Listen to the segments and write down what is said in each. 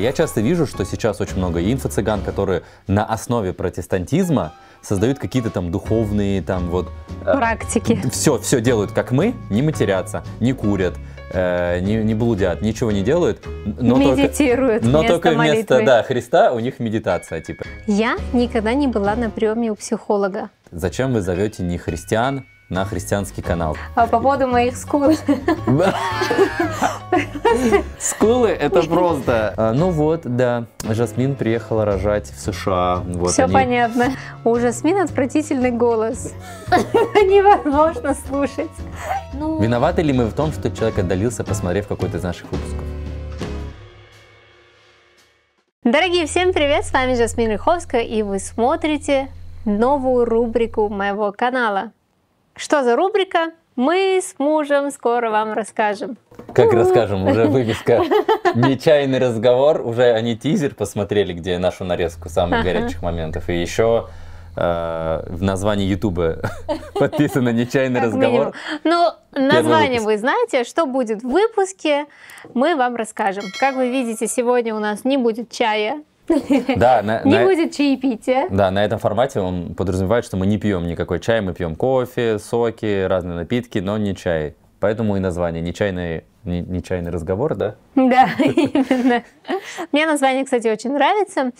я часто вижу, что сейчас очень много инфо-цыган, которые на основе протестантизма создают какие-то там духовные там вот... Э, Практики. все, все делают, как мы, не матерятся, не курят, э, не, не блудят, ничего не делают. Но Медитируют только, Но только вместо молитвы. да, Христа у них медитация, типа. Я никогда не была на приеме у психолога. Зачем вы зовете не христиан, на христианский канал. А по поводу моих скул. Скулы это просто. А, ну вот, да, Жасмин приехала рожать в США. Все понятно. У Жасмин отвратительный голос. Невозможно слушать. Ну, Виноваты ли мы в том, что человек отдалился, посмотрев какой-то из наших выпусков? Дорогие, всем привет! С вами Жасмин Риховская, и вы смотрите новую рубрику моего канала – что за рубрика? Мы с мужем скоро вам расскажем. Как расскажем, уже вывеска. Нечаянный разговор, уже они тизер посмотрели, где нашу нарезку самых горячих моментов. И еще э, в названии Ютуба подписано «Нечаянный разговор». Ну, название вы знаете, что будет в выпуске, мы вам расскажем. Как вы видите, сегодня у нас не будет чая, Да, на, не на, будет чаепития. Да, на этом формате он подразумевает, что мы не пьем никакой чай, мы пьем кофе, соки, разные напитки, но не чай. Поэтому и название не чайный нечаянный разговор, да? Да, именно. Мне название, кстати, очень нравится.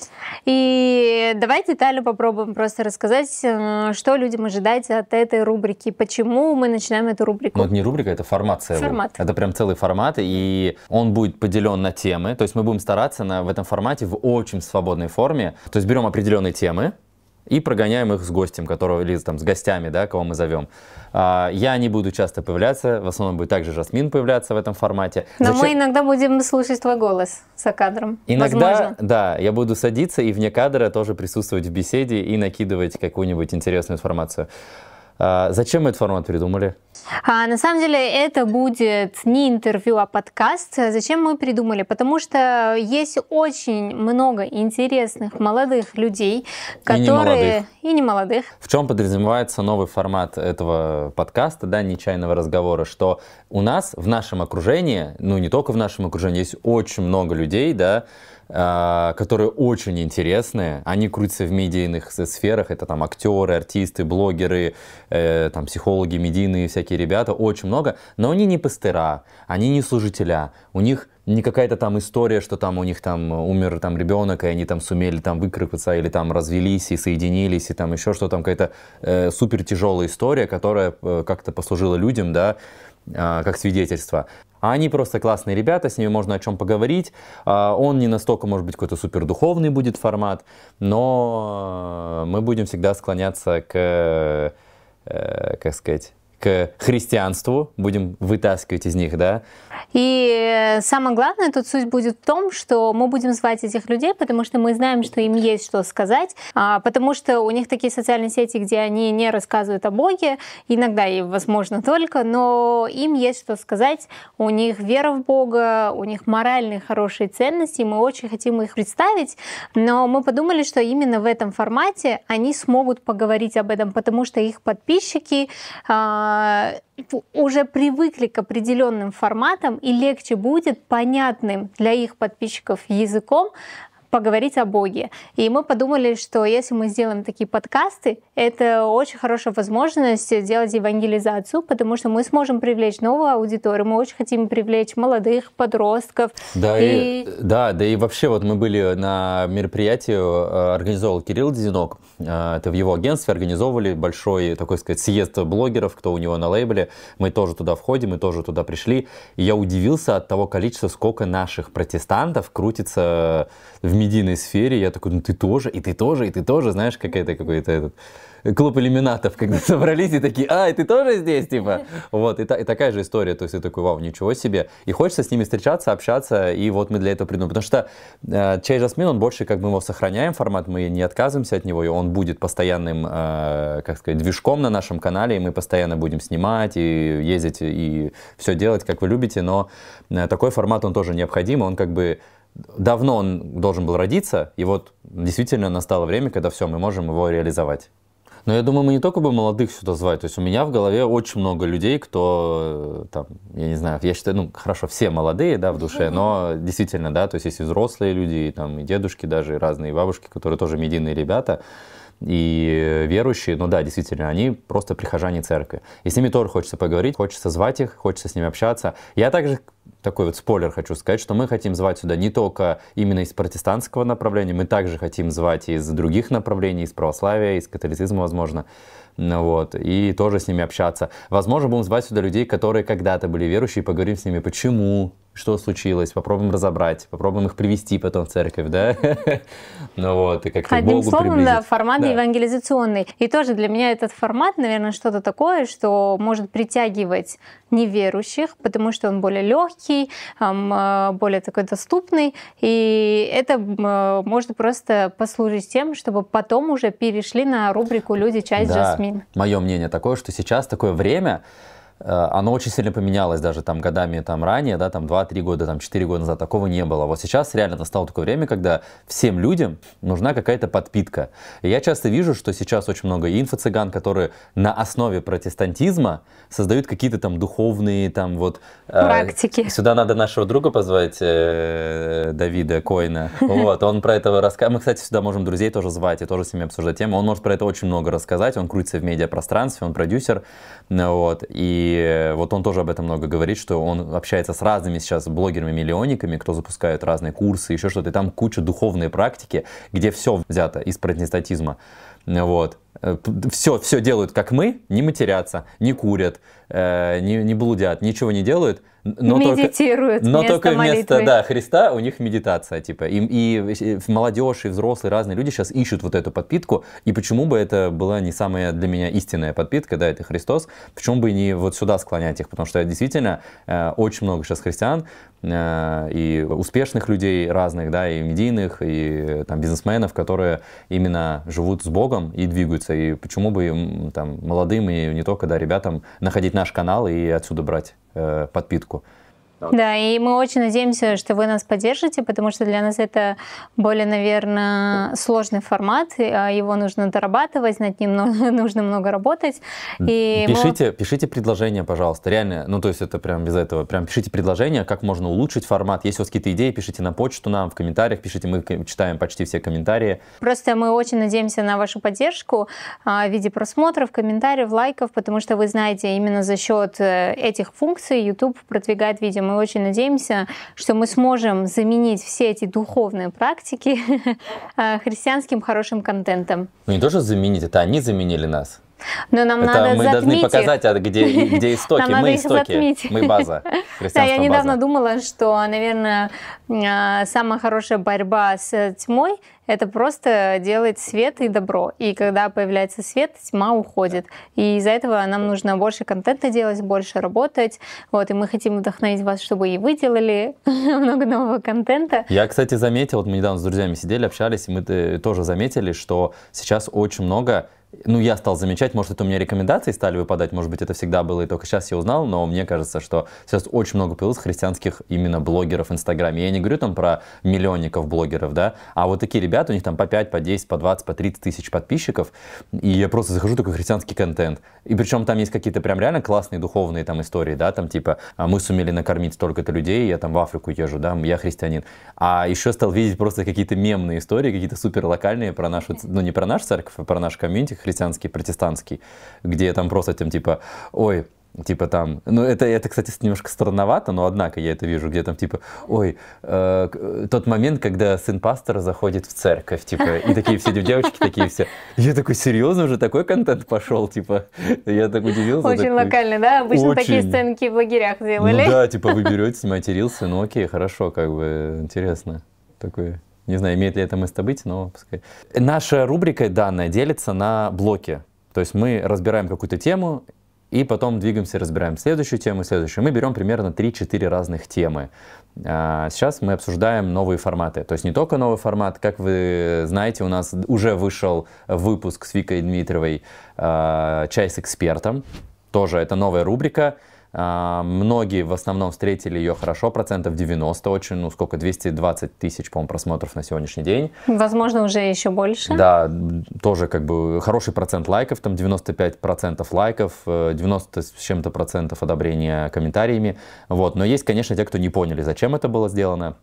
И давайте, Таля, попробуем просто рассказать, э, что людям ожидать от этой рубрики, почему мы начинаем эту рубрику. Ну, это не рубрика, это формат целый. Формат. Это прям целый формат, и он будет поделен на темы. То есть мы будем стараться на, в этом формате в очень свободной форме. То есть берем определенные темы, и прогоняем их с гостем, которого, или там, с гостями, да, кого мы зовем. А, я не буду часто появляться, в основном будет также Жасмин появляться в этом формате. Но Зачем? мы иногда будем слушать твой голос за кадром. Иногда, Возможно. да, я буду садиться и вне кадра тоже присутствовать в беседе и накидывать какую-нибудь интересную информацию. А, зачем мы этот формат придумали? А, на самом деле это будет не интервью, а подкаст. Зачем мы придумали? Потому что есть очень много интересных молодых людей, которые... И не молодых. И не молодых. В чем подразумевается новый формат этого подкаста, да, нечаянного разговора, что у нас в нашем окружении, ну не только в нашем окружении, есть очень много людей, да, Э, которые очень интересные. Они крутятся в медийных сферах. Это там актеры, артисты, блогеры, э, там психологи, медийные всякие ребята. Очень много. Но они не пастыра, они не служителя. У них не какая-то там история, что там у них там умер там ребенок, и они там сумели там выкрыпаться, или там развелись и соединились, и там еще что там какая-то э, супер тяжелая история, которая э, как-то послужила людям, да, э, как свидетельство. А они просто классные ребята, с ними можно о чем поговорить. А, он не настолько, может быть, какой-то супер духовный будет формат, но э, мы будем всегда склоняться к, э, как сказать, христианству, будем вытаскивать из них, да? И э, самое главное, тут суть будет в том, что мы будем звать этих людей, потому что мы знаем, что им есть что сказать, а, потому что у них такие социальные сети, где они не рассказывают о Боге, иногда и, возможно, только, но им есть что сказать, у них вера в Бога, у них моральные хорошие ценности, мы очень хотим их представить, но мы подумали, что именно в этом формате они смогут поговорить об этом, потому что их подписчики а, Э, уже привыкли к определенным форматам и легче будет понятным для их подписчиков языком поговорить о Боге. И мы подумали, что если мы сделаем такие подкасты, это очень хорошая возможность сделать евангелизацию, потому что мы сможем привлечь новую аудиторию, мы очень хотим привлечь молодых подростков. Да, и, и, да, да и вообще вот мы были на мероприятии, э, организовал Кирилл Дзинок. Э, это в его агентстве организовывали большой такой сказать съезд блогеров, кто у него на лейбле, мы тоже туда входим, мы тоже туда пришли, и я удивился от того количества, сколько наших протестантов крутится в медийной сфере, я такой, ну ты тоже, и ты тоже, и ты тоже, знаешь, какая-то какой-то этот э, клуб иллюминатов, когда собрались и такие, а, и ты тоже здесь, типа. Вот, и, та, и такая же история, то есть я такой, вау, ничего себе. И хочется с ними встречаться, общаться, и вот мы для этого придумали. Потому что э, чай жасмин, он больше, как мы его сохраняем формат, мы не отказываемся от него, и он будет постоянным, э, как сказать, движком на нашем канале, и мы постоянно будем снимать, и ездить, и все делать, как вы любите, но э, такой формат, он тоже необходим, он как бы давно он должен был родиться, и вот действительно настало время, когда все, мы можем его реализовать. Но я думаю, мы не только бы молодых сюда звать. То есть у меня в голове очень много людей, кто, э, там, я не знаю, я считаю, ну, хорошо, все молодые, да, в душе, но действительно, да, то есть есть и взрослые люди, и там, и дедушки даже, и разные бабушки, которые тоже медийные ребята и э, верующие, ну да, действительно, они просто прихожане церкви. И с ними тоже хочется поговорить, хочется звать их, хочется с ними общаться. Я также такой вот спойлер хочу сказать, что мы хотим звать сюда не только именно из протестантского направления, мы также хотим звать из других направлений, из православия, из католицизма, возможно, ну вот, и тоже с ними общаться. Возможно, будем звать сюда людей, которые когда-то были верующие, и поговорим с ними, почему что случилось, попробуем разобрать, попробуем их привести потом в церковь, да? Ну вот, и как-то Одним словом, да, формат евангелизационный. И тоже для меня этот формат, наверное, что-то такое, что может притягивать неверующих, потому что он более легкий, э, более такой доступный, и это э, может просто послужить тем, чтобы потом уже перешли на рубрику «Люди. Часть да. Жасмин». Мое мнение такое, что сейчас такое время, Э, оно очень сильно поменялось даже там годами там ранее, да, там 2-3 года, там 4 года назад такого не было. Вот сейчас реально настало такое время, когда всем людям нужна какая-то подпитка. И я часто вижу, что сейчас очень много инфо-цыган, которые на основе протестантизма создают какие-то там духовные там вот... Э, Практики. Э, сюда надо нашего друга позвать, э, Давида Коина. Вот, он про это расскажет. Мы, кстати, сюда можем друзей тоже звать и тоже с ними обсуждать тему. Он может про это очень много рассказать, он крутится в медиапространстве, он продюсер, вот, и и вот он тоже об этом много говорит, что он общается с разными сейчас блогерами-миллионниками, кто запускают разные курсы, еще что-то. И там куча духовной практики, где все взято из протестантизма. Вот. Все, э, все делают, как мы, не матерятся, не курят, э, не, не блудят, ничего не делают. Но Медитируют только, Но вместо только вместо молитвы. да, Христа у них медитация. Типа. И, и э, молодежь, и взрослые, разные люди сейчас ищут вот эту подпитку. И почему бы это была не самая для меня истинная подпитка, да, это Христос, почему бы не вот сюда склонять их? Потому что действительно э, очень много сейчас христиан, э, и успешных людей разных, да, и медийных, и там бизнесменов, которые именно живут с Богом, другом и двигаются. И почему бы там молодым и не только, да, ребятам находить наш канал и отсюда брать э, подпитку правда. Да, и мы очень надеемся, что вы нас поддержите, потому что для нас это более, наверное, сложный формат, а, его нужно дорабатывать, над ним нужно много работать. И пишите, мы... пишите предложения, пожалуйста, реально, ну то есть это прям без этого, прям пишите предложения, как можно улучшить формат, есть у вас какие-то идеи, пишите на почту нам, в комментариях пишите, мы читаем почти все комментарии. Просто мы очень надеемся на вашу поддержку а, в виде просмотров, комментариев, лайков, потому что вы знаете, именно за счет э, этих функций YouTube продвигает видео. Мы очень надеемся, что мы сможем заменить все эти духовные практики э, христианским хорошим контентом. Ну не тоже заменить, это они заменили нас. Но нам это надо мы затмить должны показать, их. А где, где истоки. Нам мы надо истоки, затмить. мы база. Да, я недавно база. думала, что, наверное, а, самая хорошая борьба с тьмой – это просто делать свет и добро. И когда появляется свет, тьма уходит. И из-за этого нам нужно больше контента делать, больше работать. Вот, и мы хотим вдохновить вас, чтобы и вы делали много нового контента. Я, кстати, заметил, вот мы недавно с друзьями сидели, общались, и мы э, тоже заметили, что сейчас очень много ну, я стал замечать, может, это у меня рекомендации стали выпадать, может быть, это всегда было, и только сейчас я узнал, но мне кажется, что сейчас очень много появилось христианских именно блогеров в Инстаграме. Я не говорю там про миллионников блогеров, да, а вот такие ребята, у них там по 5, по 10, по 20, по 30 тысяч подписчиков, и я просто захожу, такой христианский контент. И причем там есть какие-то прям реально классные духовные там истории, да, там типа «А мы сумели накормить столько-то людей, я там в Африку езжу, да, я христианин. А еще стал видеть просто какие-то мемные истории, какие-то супер локальные про нашу, ну, не про нашу церковь, а про наш комьюнити христианский, протестантский, где там просто тем типа, ой, типа там, ну это, это, кстати, немножко странновато, но однако я это вижу, где там типа, ой, э, э тот момент, когда сын пастора заходит в церковь, типа, и такие все девочки такие все. Я такой, серьезно уже такой контент пошел, типа, я так удивился. Очень такой, локально, да? Обычно очень... такие сценки в лагерях ну делали. Ну да, типа, вы берете, снимаете рилсы, ну окей, хорошо, как бы, интересно. Такое не знаю, имеет ли это место быть, но пускай. Наша рубрика данная делится на блоки. То есть мы разбираем какую-то тему, и потом двигаемся, разбираем следующую тему, следующую. Мы берем примерно 3-4 разных темы. А, сейчас мы обсуждаем новые форматы. То есть не только новый формат. Как вы знаете, у нас уже вышел выпуск с Викой Дмитриевой а, «Чай с экспертом». Тоже это новая рубрика. А, многие в основном встретили ее хорошо, процентов 90 очень, ну сколько, 220 тысяч, по-моему, просмотров на сегодняшний день. Возможно, уже еще больше. Да, тоже как бы хороший процент лайков, там 95 процентов лайков, 90 э, с чем-то процентов одобрения комментариями. Вот, но есть, конечно, те, кто не поняли, зачем это было сделано.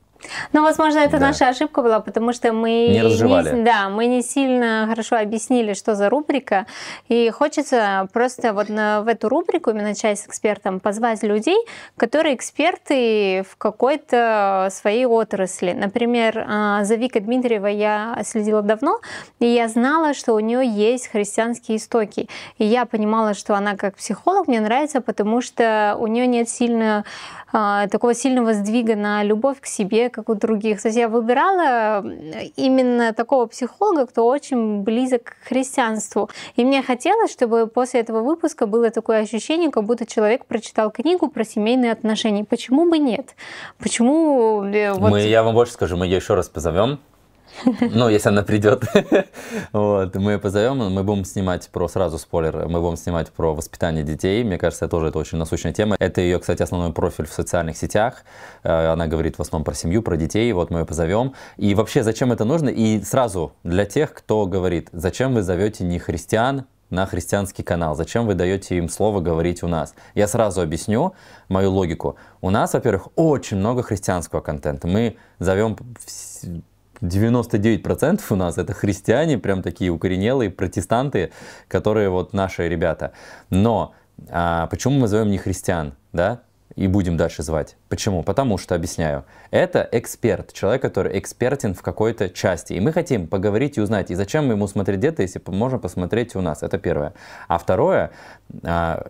Ну, возможно, это да. наша ошибка была, потому что мы не, не, да, мы не сильно хорошо объяснили, что за рубрика. И хочется просто вот на, в эту рубрику, именно часть с экспертом, позвать людей, которые эксперты в какой-то своей отрасли. Например, а, за Викой Дмитриевой я следила давно, и я знала, что у нее есть христианские истоки. И я понимала, что она как психолог мне нравится, потому что у нее нет сильно а, такого сильного сдвига на любовь к себе, как у других. То есть я выбирала именно такого психолога, кто очень близок к христианству. И мне хотелось, чтобы после этого выпуска было такое ощущение, как будто человек прочитал книгу про семейные отношения. Почему бы нет? Почему... Э, вот... Мы, я вам больше скажу, мы ее еще раз позовем Ну, если она придет. вот, мы позовем, мы будем снимать про, сразу спойлер, мы будем снимать про воспитание детей. Мне кажется, тоже это очень насущная тема. Это ее, кстати, основной профиль в социальных сетях. Э, она говорит в основном про семью, про детей. Вот мы ее позовем. И вообще, зачем это нужно? И сразу для тех, кто говорит, зачем вы зовете не христиан, на христианский канал. Зачем вы даете им слово говорить у нас? Я сразу объясню мою логику. У нас, во-первых, очень много христианского контента. Мы зовем 99% у нас это христиане, прям такие укоренелые протестанты, которые вот наши ребята. Но а почему мы зовем не христиан, да? И будем дальше звать. Почему? Потому что, объясняю, это эксперт, человек, который экспертен в какой-то части. И мы хотим поговорить и узнать, и зачем ему смотреть где-то, если можно посмотреть у нас. Это первое. А второе, а,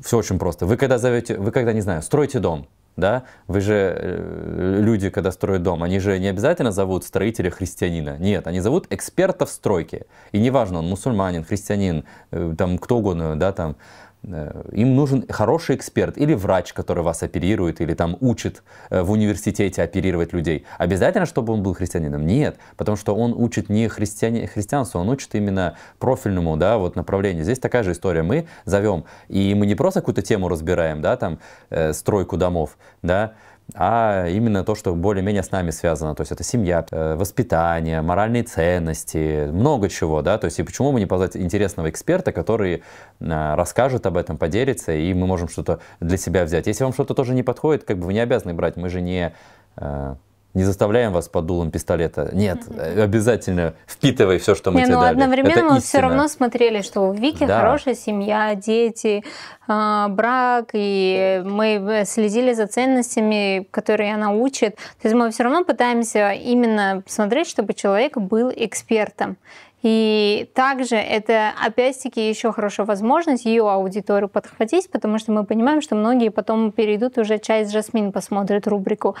все очень просто. Вы когда зовете, вы когда, не знаю, строите дом, да? Вы же, э, люди, когда строят дом, они же не обязательно зовут строителя христианина. Нет, они зовут эксперта в стройке. И неважно, он мусульманин, христианин, э, там, кто угодно, да, там, Э, им нужен хороший эксперт или врач, который вас оперирует, или там учит э, в университете оперировать людей. Обязательно, чтобы он был христианином? Нет, потому что он учит не христиане, христианству, он учит именно профильному да, вот направлению. Здесь такая же история. Мы зовем, и мы не просто какую-то тему разбираем, да, там, э, стройку домов, да, а именно то, что более-менее с нами связано. То есть это семья, э, воспитание, моральные ценности, много чего, да. То есть и почему бы не позвать интересного эксперта, который э, расскажет об этом, поделится, и мы можем что-то для себя взять. Если вам что-то тоже не подходит, как бы вы не обязаны брать, мы же не э, не заставляем вас под дулом пистолета. Нет, mm-hmm. обязательно впитывай все, что мы не, тебе ну, дали. Одновременно Это мы все равно смотрели, что у Вики да. хорошая семья, дети, а, брак, и мы э, следили за ценностями, которые она учит. То есть мы все равно пытаемся именно смотреть, чтобы человек был экспертом. И также это, опять-таки, еще хорошая возможность ее аудиторию подхватить, потому что мы понимаем, что многие потом перейдут уже часть Жасмин посмотрят рубрику.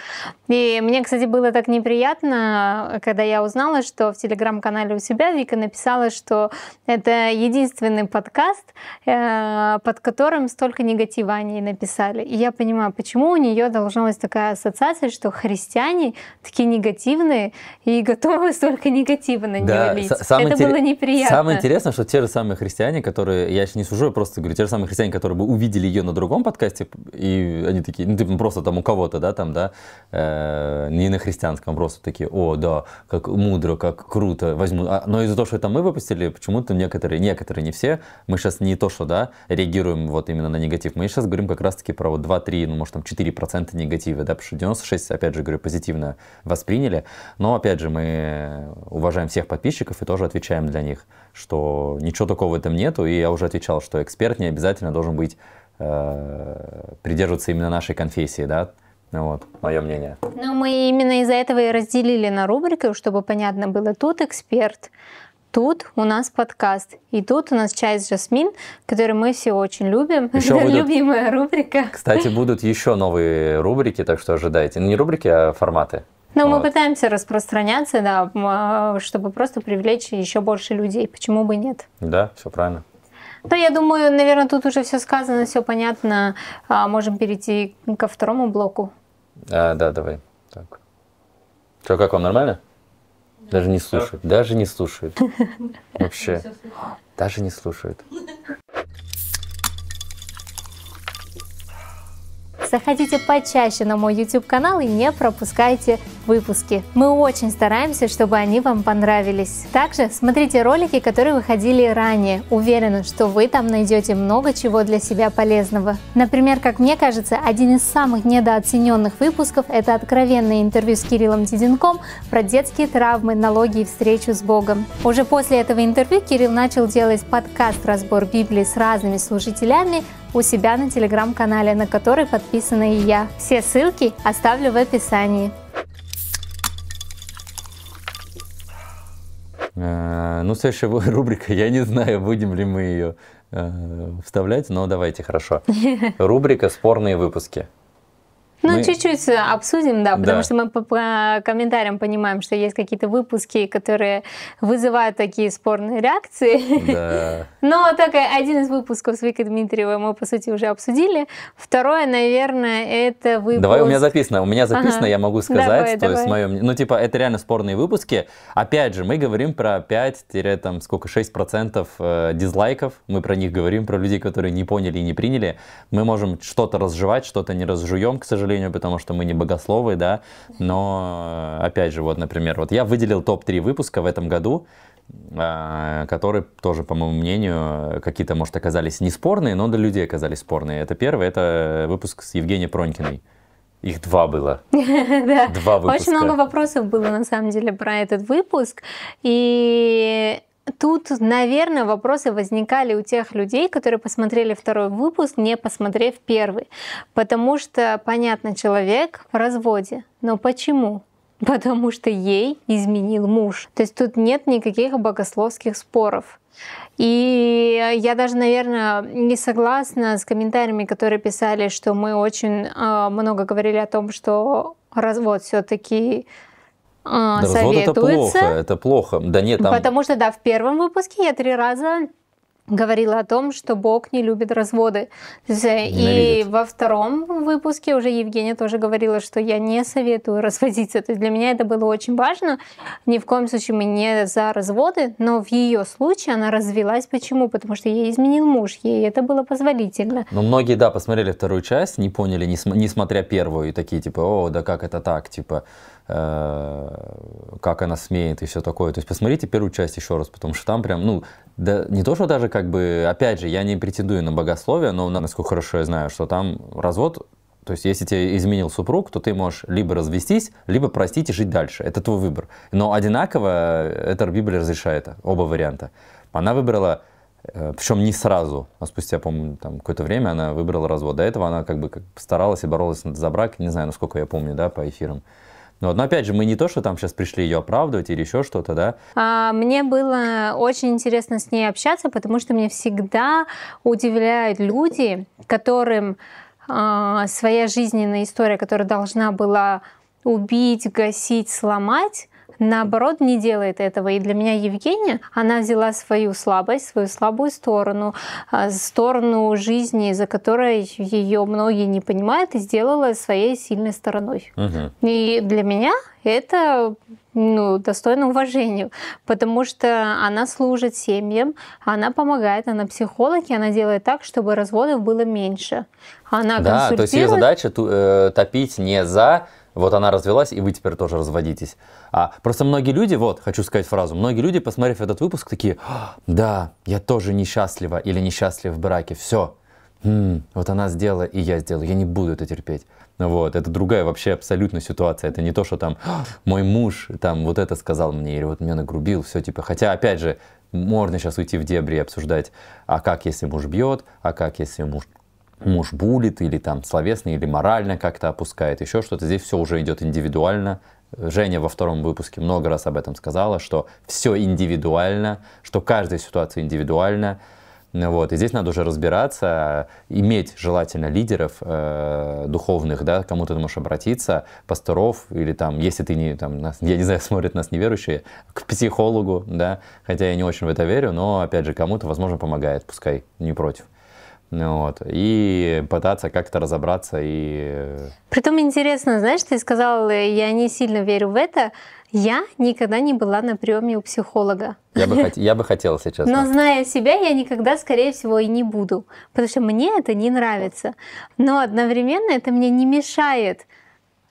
И мне, кстати, было так неприятно, когда я узнала, что в телеграм-канале у себя Вика написала, что это единственный подкаст, э, под которым столько негатива о написали. И я понимаю, почему у нее должна быть такая ассоциация, что христиане такие негативные и готовы столько негатива на нее да, лить. Самый самое это было неприятно. Самое интересное, что те же самые христиане, которые, я еще не сужу, я просто говорю, те же самые христиане, которые бы увидели ее на другом подкасте, и они такие, ну, типа, ну, просто там у кого-то, да, там, да, э, не на христианском, просто такие, о, да, как мудро, как круто, возьму. А, но из-за того, что это мы выпустили, почему-то некоторые, некоторые, не все, мы сейчас не то, что, да, реагируем вот именно на негатив, мы сейчас говорим как раз-таки про вот 2-3, ну, может, там 4% негатива, да, потому что 96, опять же, говорю, позитивно восприняли, но, опять же, мы уважаем всех подписчиков и тоже отвечаем отвечаем для них, что ничего такого в этом нету, и я уже отвечал, что эксперт не обязательно должен быть, э, придерживаться именно нашей конфессии, да, ну вот, мое мнение. Но мы именно из-за этого и разделили на рубрику, чтобы понятно было, тут эксперт, тут у нас подкаст, и тут у нас чай с Жасмин, который мы все очень любим. Еще будут... любимая рубрика. Кстати, будут еще новые рубрики, так что ожидайте. Ну, не рубрики, а форматы. Ну, вот. мы пытаемся распространяться, да, а, чтобы просто привлечь еще больше людей. Почему бы нет? Да, все правильно. Ну, я думаю, наверное, тут уже все сказано, все понятно. А, можем перейти ко второму блоку. А, да, давай. Так. Что, как вам нормально? Даже не слушают. Даже не слушают. Вообще. Даже не слушают. Заходите почаще на мой YouTube канал и не пропускайте выпуски. Мы очень стараемся, чтобы они вам понравились. Также смотрите ролики, которые выходили ранее. Уверена, что вы там найдете много чего для себя полезного. Например, как мне кажется, один из самых недооцененных выпусков – это откровенное интервью с Кириллом Деденком про детские травмы, налоги и встречу с Богом. Уже после этого интервью Кирилл начал делать подкаст-разбор Библии с разными служителями, у себя на телеграм-канале, на который подписана и я. Все ссылки оставлю в описании. Э, ну, следующая рубрика, я не знаю, будем ли мы ее э, вставлять, но давайте, хорошо. Рубрика «Спорные выпуски». Ну, мы... чуть-чуть э, обсудим, да, потому да. что мы по, по комментариям понимаем, что есть какие-то выпуски, которые вызывают такие спорные реакции. Да. Но так один из выпусков с Викой Дмитриевой мы, по сути, уже обсудили. Второе, наверное, это выпуск... Давай, у меня записано, у меня записано, ага. я могу сказать, давай, то давай. есть мое... Ну, типа, это реально спорные выпуски. Опять же, мы говорим про 5, там, сколько, 6% э, дизлайков, мы про них говорим, про людей, которые не поняли и не приняли. Мы можем что-то разжевать, что-то не разжуем, к сожалению сожалению, потому что мы не богословы, да, но, э, опять же, вот, например, вот я выделил топ-3 выпуска в этом году, а, которые тоже, по моему мнению, какие-то, может, оказались не спорные, но для людей оказались спорные. Это первый, это выпуск с Евгенией Пронькиной. Их два было. да. Два выпуска. Очень много вопросов было, на самом деле, про этот выпуск. И Тут, наверное, вопросы возникали у тех людей, которые посмотрели второй выпуск, не посмотрев первый. Потому что, понятно, человек в разводе. Но почему? Потому что ей изменил муж. То есть тут нет никаких богословских споров. И я даже, наверное, не согласна с комментариями, которые писали, что мы очень а, много говорили о том, что развод все-таки Развод советуется. это плохо, это плохо. Да нет, там... Потому что, да, в первом выпуске я три раза говорила о том, что Бог не любит разводы. Э, Ненавидит. И во втором выпуске уже Евгения тоже говорила, что я не советую разводиться. То есть для меня это было очень важно. Ни в коем случае мы не за разводы, но в ее случае она развелась. Почему? Потому что ей изменил муж, ей это было позволительно. Но ну, многие, да, посмотрели вторую часть, не поняли, несмотря первую, и такие типа, о, да как это так, типа, Э, как она смеет и все такое. То есть посмотрите первую часть еще раз, потому что там прям, ну, да, не то, что даже как бы, опять же, я не претендую на богословие, но насколько хорошо я знаю, что там развод то есть, если тебе изменил супруг, то ты можешь либо развестись, либо простить и жить дальше. Это твой выбор. Но одинаково э, эта Библия разрешает оба варианта. Она выбрала, э, причем не сразу, а спустя, по-моему, там какое-то время она выбрала развод. До этого она как бы старалась и боролась за брак, не знаю, насколько я помню, да, по эфирам. Вот. Но опять же, мы не то, что там сейчас пришли ее оправдывать или еще что-то, да? А, мне было очень интересно с ней общаться, потому что меня всегда удивляют люди, которым а, своя жизненная история, которая должна была убить, гасить, сломать, наоборот, не делает этого. И для меня Евгения, она взяла свою слабость, свою слабую сторону, а, сторону жизни, за которой ее многие не понимают, и сделала своей сильной стороной. Угу. И для меня это ну, достойно уважения, потому что она служит семьям, она помогает, она психолог, и она делает так, чтобы разводов было меньше. Она да, то есть ее задача э, топить не за вот она развелась, и вы теперь тоже разводитесь. А просто многие люди, вот, хочу сказать фразу, многие люди, посмотрев этот выпуск, такие, «А, да, я тоже несчастлива или несчастлив в браке, все, М-м, хм, вот она сделала, и я сделал, я не буду это терпеть. Вот, это другая вообще абсолютно ситуация. Это не то, что там «А, мой муж там вот это сказал мне, или вот меня нагрубил, все типа. Хотя, опять же, можно сейчас уйти в дебри и обсуждать, а как если муж бьет, а как если муж муж булит, или там словесно, или морально как-то опускает, еще что-то. Здесь все уже идет индивидуально. Женя во втором выпуске много раз об этом сказала, что все индивидуально, что каждая ситуация индивидуальна. Вот. И здесь надо уже разбираться, иметь желательно лидеров э, духовных, да, кому ты можешь обратиться, пасторов, или там, если ты не, там, нас, я не знаю, смотрят нас неверующие, к психологу, да, хотя я не очень в это верю, но, опять же, кому-то, возможно, помогает, пускай не против. Вот, и пытаться как-то разобраться и... Э, Притом интересно, знаешь, ты сказал, э, я не сильно верю в это, я никогда не была на приеме у психолога. Я бы, хот... я бы хотела сейчас. Но зная себя, я никогда, скорее всего, и не буду, потому что мне это не нравится. Но одновременно это мне не мешает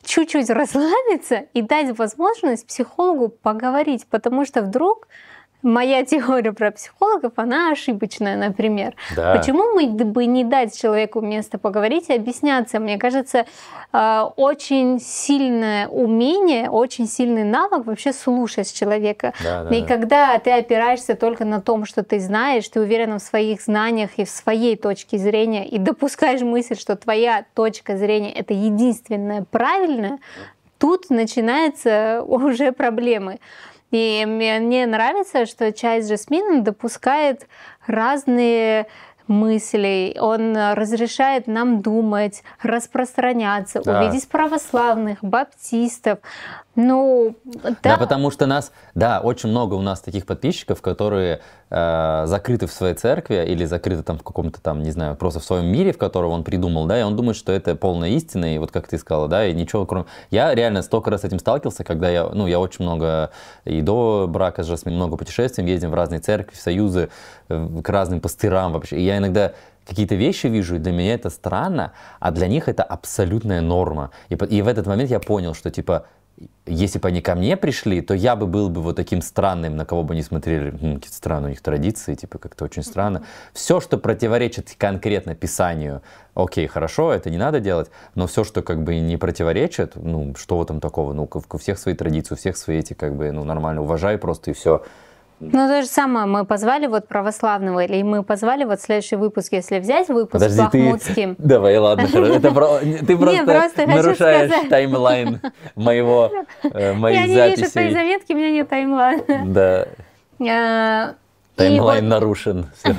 чуть-чуть расслабиться и дать возможность психологу поговорить, потому что вдруг моя теория про психологов, она ошибочная, например. Да. Почему мы бы не дать человеку место поговорить и объясняться? Мне кажется, а, очень сильное умение, очень сильный навык вообще слушать человека. Да, и да. когда ты опираешься только на том, что ты знаешь, ты уверен в своих знаниях и в своей точке зрения, и допускаешь мысль, что твоя точка зрения это единственная правильная, тут начинаются уже проблемы. И мне, нравится, что чай с жасмином допускает разные мысли. он разрешает нам думать, распространяться, да. увидеть православных, баптистов, ну, да. Да, потому что нас, да, очень много у нас таких подписчиков, которые э, закрыты в своей церкви или закрыты там в каком-то там, не знаю, просто в своем мире, в котором он придумал, да, и он думает, что это полная истина, и вот как ты сказала, да, и ничего кроме... Я реально столько раз с этим сталкивался, когда я, ну, я очень много и до брака с Жасмин, много путешествий, ездим в разные церкви, в союзы, э, к разным пастырам вообще, и я иногда какие-то вещи вижу, и для меня это странно, а для них это абсолютная норма. И, и в этот момент я понял, что типа если бы они ко мне пришли, то я бы был бы вот таким странным, на кого бы они смотрели, хм, какие странные у них традиции, типа как-то очень странно. Все, что противоречит конкретно Писанию, окей, хорошо, это не надо делать, но все, что как бы не противоречит, ну, что в этом такого, ну, у всех свои традиции, у всех свои эти, как бы, ну, нормально, уважай просто и все. Ну, то же самое, мы позвали вот православного, или мы позвали вот следующий выпуск, если взять выпуск Подожди, Бахмутским. Ты... Давай, ладно, это про... ты просто, просто нарушаешь сказать... таймлайн моего, э, моей записи. Я не вижу твои заметки, у меня нет таймлайна. Да. Э, Таймлайн вот... нарушен. Все.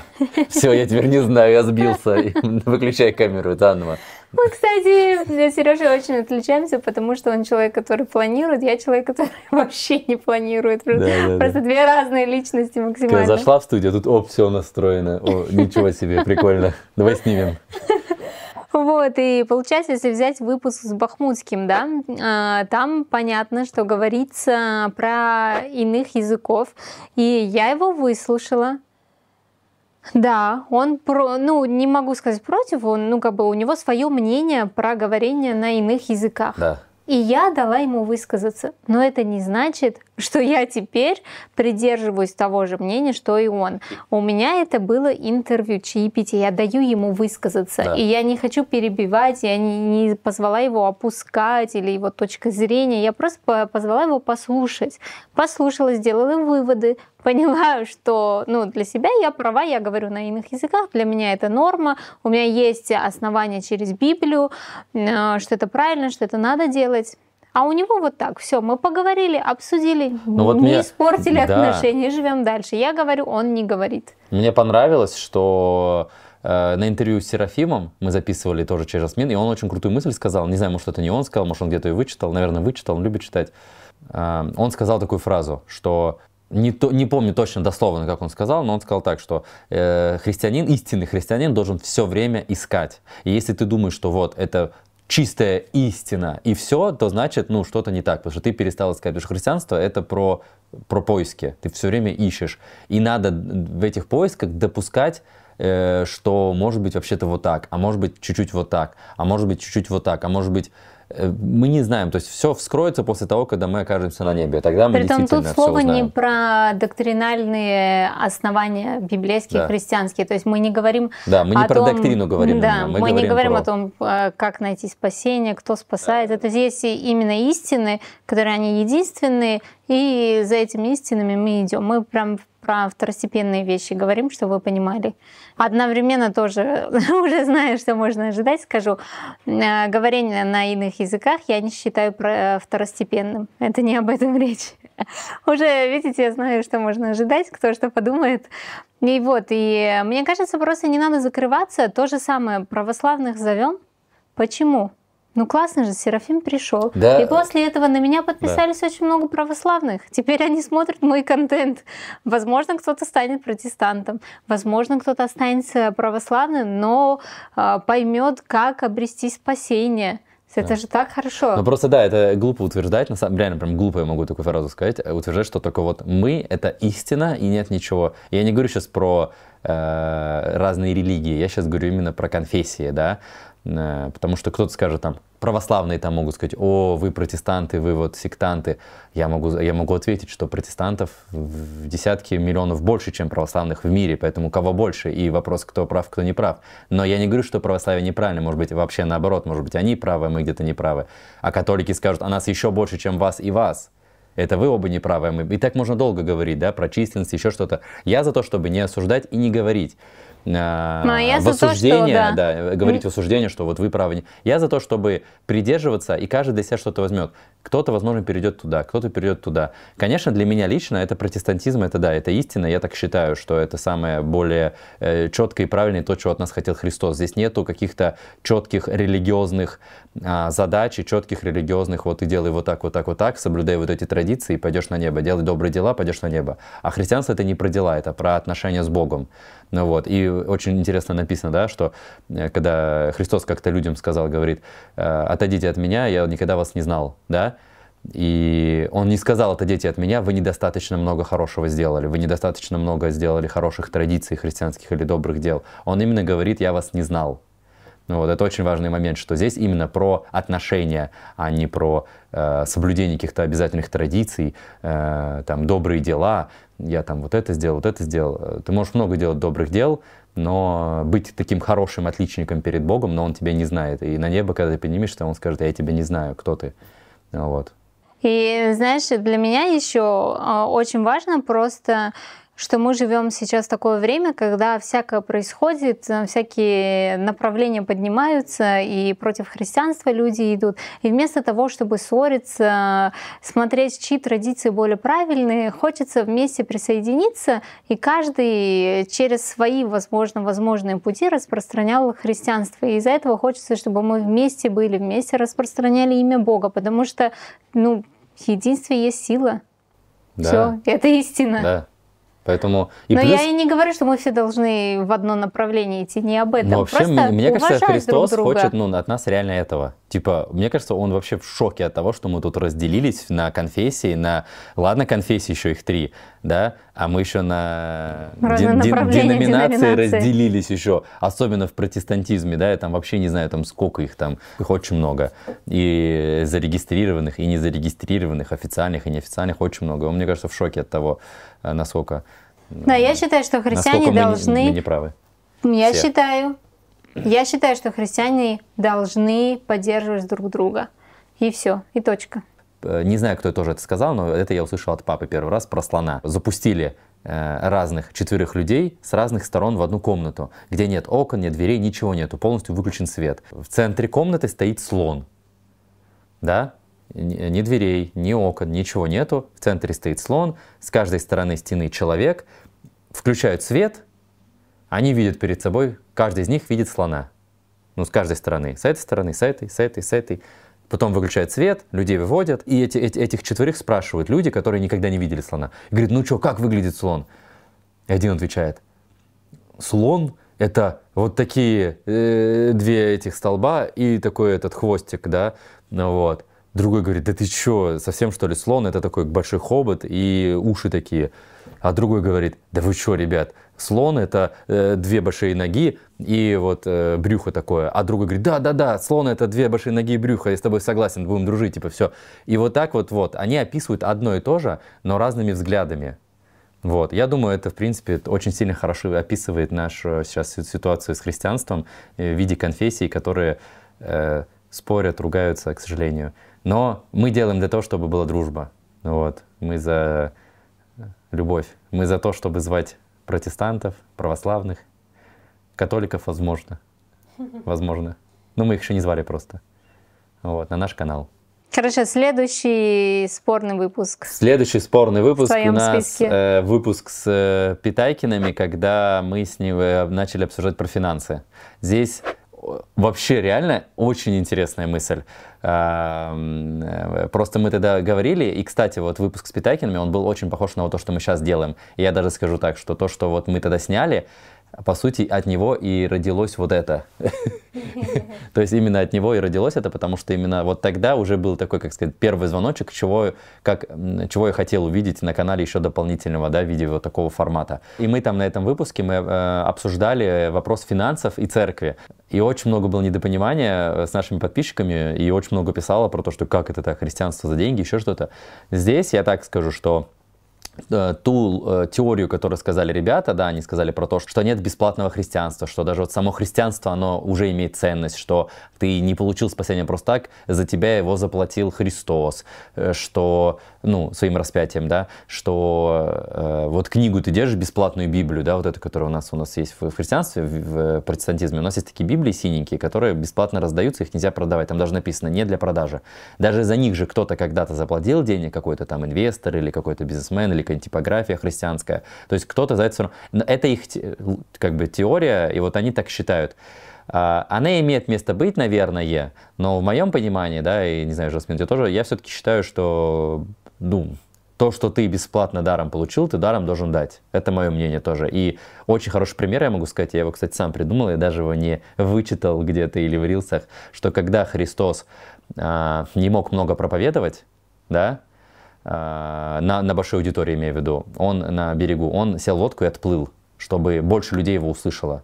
Все, я теперь не знаю, я сбился. Выключай камеру, это Анна. Мы, кстати, с Сережей очень отличаемся, потому что он человек, который планирует, я человек, который вообще не планирует. Просто, да, да, просто да. две разные личности максимально. Когда зашла в студию, тут, оп, все настроено. О, ничего себе, прикольно. Давай снимем. Вот, и получается, если взять выпуск с Бахмутским, да, а, там понятно, что говорится про иных языков, и я его выслушала, да, он про, ну не могу сказать против, он, ну как бы у него свое мнение про говорение на иных языках. Да. И я дала ему высказаться, но это не значит, что я теперь придерживаюсь того же мнения, что и он. У меня это было интервью чаепитие, я даю ему высказаться, да. и я не хочу перебивать, я не, не позвала его опускать или его точка зрения, я просто позвала его послушать. Послушала, сделала выводы, поняла, что ну, для себя я права, я говорю на иных языках, для меня это норма, у меня есть основания через Библию, э, что это правильно, что это надо делать. А у него вот так, все, мы поговорили, обсудили, ну, вот не мне... испортили да. отношения, живем дальше. Я говорю, он не говорит. Мне понравилось, что э, на интервью с Серафимом мы записывали тоже через Жасмин, и он очень крутую мысль сказал. Не знаю, может, это не он сказал, может, он где-то ее вычитал, наверное, вычитал, он любит читать. Э, он сказал такую фразу, что не, то, не помню точно дословно, как он сказал, но он сказал так, что э, христианин, истинный христианин должен все время искать. И если ты думаешь, что вот это чистая истина и все, то значит, ну, что-то не так, потому что ты перестал искать. Потому что христианство — это про, про поиски, ты все время ищешь. И надо в этих поисках допускать э, что может быть вообще-то вот так, а может быть чуть-чуть вот так, а может быть чуть-чуть вот так, а может быть Э, мы не знаем, то есть все вскроется после того, когда мы окажемся на небе. Тогда мы При этом тут слово не про доктринальные основания библейские, да. христианские. То есть мы не говорим Да, мы не про том... доктрину говорим. Да, мы, мы говорим не говорим про... о том, э, как найти спасение, кто спасает. Это здесь именно истины, которые они единственные, и за этими истинами мы идем. Мы прям про второстепенные вещи говорим, чтобы вы понимали. Одновременно тоже уже знаю, что можно ожидать, скажу. Э, говорение на иных языках я не считаю э, второстепенным. Это не об этом речь. Уже, видите, я знаю, что можно ожидать, кто что подумает. И вот, и э, мне кажется, просто не надо закрываться. То же самое православных зовем. Почему? Ну классно же, Серафим пришел. Да. И после этого на меня подписались да. очень много православных. Теперь они смотрят мой контент. Возможно, кто-то станет протестантом, возможно, кто-то останется православным, но э, поймет, как обрести спасение. Это да. же так хорошо. Ну просто да, это глупо утверждать, на самом деле, прям глупо я могу такую фразу сказать, э, утверждать, что только вот мы это истина и нет ничего. Я не говорю сейчас про э, разные религии, я сейчас говорю именно про конфессии, да. Э, потому что кто-то скажет там, православные там могут сказать, о, вы протестанты, вы вот сектанты. Я могу, я могу ответить, что протестантов в десятки миллионов больше, чем православных в мире, поэтому кого больше, и вопрос, кто прав, кто не прав. Но я не говорю, что православие неправильно, может быть, вообще наоборот, может быть, они правы, а мы где-то неправы А католики скажут, а нас еще больше, чем вас и вас. Это вы оба неправы, а мы... И так можно долго говорить, да, про численность, еще что-то. Я за то, чтобы не осуждать и не говорить. А, Но ну, а я в осуждение, то, что, да. да, говорить в осуждение, что вот вы правы. Я за то, чтобы придерживаться, и каждый для себя что-то возьмет. Кто-то, возможно, перейдет туда, кто-то перейдет туда. Конечно, для меня лично это протестантизм, это да, это истина. Я так считаю, что это самое более э, четкое и правильное то, чего от нас хотел Христос. Здесь нету каких-то четких религиозных э, задач и четких религиозных вот ты делай вот так, вот так, вот так, соблюдай вот эти традиции и пойдешь на небо, делай добрые дела, пойдешь на небо. А христианство это не про дела, это про отношения с Богом. Ну вот, и очень интересно написано, да, что э, когда Христос как-то людям сказал, говорит, э, отойдите от меня, я никогда вас не знал, да, и он не сказал, это дети от меня, вы недостаточно много хорошего сделали, вы недостаточно много сделали хороших традиций христианских или добрых дел. Он именно говорит, я вас не знал. Ну вот это очень важный момент, что здесь именно про отношения, а не про э, соблюдение каких-то обязательных традиций, э, там добрые дела, я там вот это сделал, вот это сделал. Э, ты можешь много делать добрых дел, но быть таким хорошим отличником перед Богом, но Он тебя не знает. И на небо, когда ты поднимешься, Он скажет, я тебя не знаю, кто ты. Вот. И знаешь, для меня еще а, очень важно просто что мы живем сейчас в такое время, когда всякое происходит, э, всякие направления поднимаются, и против христианства люди идут. И вместо того, чтобы ссориться, смотреть, чьи традиции более правильные, хочется вместе присоединиться, и каждый через свои, возможно, возможные пути распространял христианство. И из-за этого хочется, чтобы мы вместе были, вместе распространяли имя Бога, потому что, ну, в единстве есть сила. Да. Все, это истина. Да. Поэтому... И Но плюс... я и не говорю, что мы все должны в одно направление идти, не об этом. Но вообще, Просто мне кажется, Христос друг друга. хочет ну, от нас реально этого. Типа, мне кажется, он вообще в шоке от того, что мы тут разделились на конфессии, на... Ладно, конфессии еще их три, да? А мы еще на ден- ден- деноминации разделились еще. Особенно в протестантизме, да? Я там вообще не знаю, там сколько их там. Их очень много. И зарегистрированных, и незарегистрированных, официальных и неофициальных очень много. Он, мне кажется, в шоке от того, э, насколько... Да, я считаю, что христиане должны... Мы не, мы не правы. Я Все. считаю, я считаю, что христиане должны поддерживать друг друга. И все, и точка. Э, не знаю, кто тоже это сказал, но это я услышал от папы первый раз про слона. Запустили э, разных четверых людей с разных сторон в одну комнату, где нет окон, нет дверей, ничего нету, полностью выключен свет. В центре комнаты стоит слон, да, ни дверей, ни окон, ничего нету. В центре стоит слон, с каждой стороны стены человек. Включают свет, они видят перед собой, каждый из них видит слона. Ну, с каждой стороны. С этой стороны, с этой, с этой, с этой. Потом выключают свет, людей выводят, и эти, эти, этих четверых спрашивают люди, которые никогда не видели слона. Говорит, ну что, как выглядит слон? И один отвечает, слон — это вот такие э, две этих столба и такой этот хвостик, да, ну вот. Другой говорит, да ты чё, совсем что ли слон, это такой большой хобот и уши такие. А другой говорит, да вы чё, ребят, слон это э, две большие ноги и вот э, брюхо такое. А другой говорит, да, да, да, слон это две большие ноги и брюхо, я с тобой согласен, будем дружить, типа все. И вот так вот, вот, они описывают одно и то же, но разными взглядами. Вот. Я думаю, это, в принципе, очень сильно хорошо описывает нашу э, сейчас ситуацию с христианством э, в виде конфессий, которые э, спорят, ругаются, к сожалению. Но мы делаем для того, чтобы была дружба. Вот. Мы за э, любовь. Мы за то, чтобы звать протестантов, православных, католиков, возможно. Возможно. Но мы их еще не звали просто. Вот, на наш канал. Хорошо, следующий спорный выпуск. Следующий спорный выпуск у нас списке. э, выпуск с э, Питайкиными, когда мы с ним э, начали обсуждать про финансы. Здесь вообще реально очень интересная мысль. Эм, э, просто мы тогда говорили, и, кстати, вот выпуск с Питакинами, он был очень похож на вот то, что мы сейчас делаем. И я даже скажу так, что то, что вот мы тогда сняли, по сути, от него и родилось вот это. То есть именно от него и родилось это, потому что именно вот тогда уже был такой, как сказать, первый звоночек, чего, как, чего я хотел увидеть на канале еще дополнительного, да, в виде вот такого формата. И мы там на этом выпуске мы э, обсуждали вопрос финансов и церкви. И очень много было недопонимания э, с нашими подписчиками, и очень много писало про то, что как это так, христианство за деньги, еще что-то. Здесь я так скажу, что Э, ту э, теорию, которую сказали ребята, да, они сказали про то, что нет бесплатного христианства, что даже вот само христианство, оно уже имеет ценность, что ты не получил спасение просто так, за тебя его заплатил Христос, э, что, ну, своим распятием, да, что э, вот книгу ты держишь, бесплатную Библию, да, вот эту, которая у нас, у нас есть в, в христианстве, в, в протестантизме, у нас есть такие Библии синенькие, которые бесплатно раздаются, их нельзя продавать, там даже написано «не для продажи». Даже за них же кто-то когда-то заплатил денег, какой-то там инвестор или какой-то бизнесмен или какая типография христианская. То есть кто-то за это все равно... Это их как бы теория, и вот они так считают. А, она имеет место быть, наверное, но в моем понимании, да, и не знаю, Жасмин, ты тоже, я все-таки считаю, что, ну, то, что ты бесплатно даром получил, ты даром должен дать. Это мое мнение тоже. И очень хороший пример я могу сказать, я его, кстати, сам придумал, я даже его не вычитал где-то или в рилсах, что когда Христос а, не мог много проповедовать, да, Э, на, на большой аудитории, имею в виду, он на берегу, он сел в лодку и отплыл, чтобы больше людей его услышало.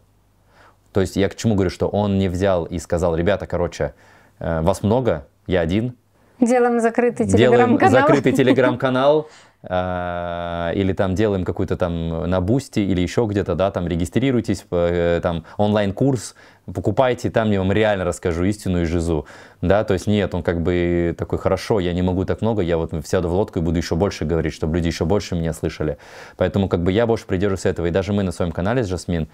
То есть я к чему говорю, что он не взял и сказал, ребята, короче, э, вас много, я один, Делаем закрытый телеграм-канал. закрытый телеграм-канал а, или там делаем какой то там на бусте или еще где-то, да, там регистрируйтесь, э, там онлайн-курс, покупайте, там я вам реально расскажу истину и жизу, да, то есть нет, он как бы такой, хорошо, я не могу так много, я вот сяду в лодку и буду еще больше говорить, чтобы люди еще больше меня слышали, поэтому как бы я больше придерживаюсь этого, и даже мы на своем канале с Жасмин,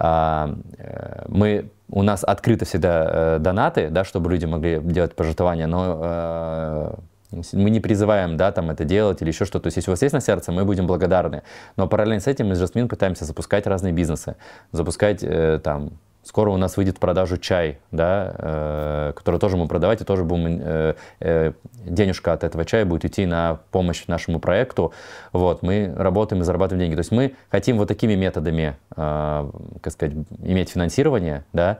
а, э, мы, у нас открыты всегда э, донаты, да, чтобы люди могли делать пожертвования, но э, мы не призываем, да, там это делать или еще что-то. То есть, если у вас есть на сердце, мы будем благодарны. Но параллельно с этим мы с Жасмин пытаемся запускать разные бизнесы, запускать там Скоро у нас выйдет в продажу чай, да, э, который тоже мы продавать, и тоже будем, э, э, денежка от этого чая будет идти на помощь нашему проекту. Вот, мы работаем и зарабатываем деньги. То есть мы хотим вот такими методами, э, как сказать, иметь финансирование, да,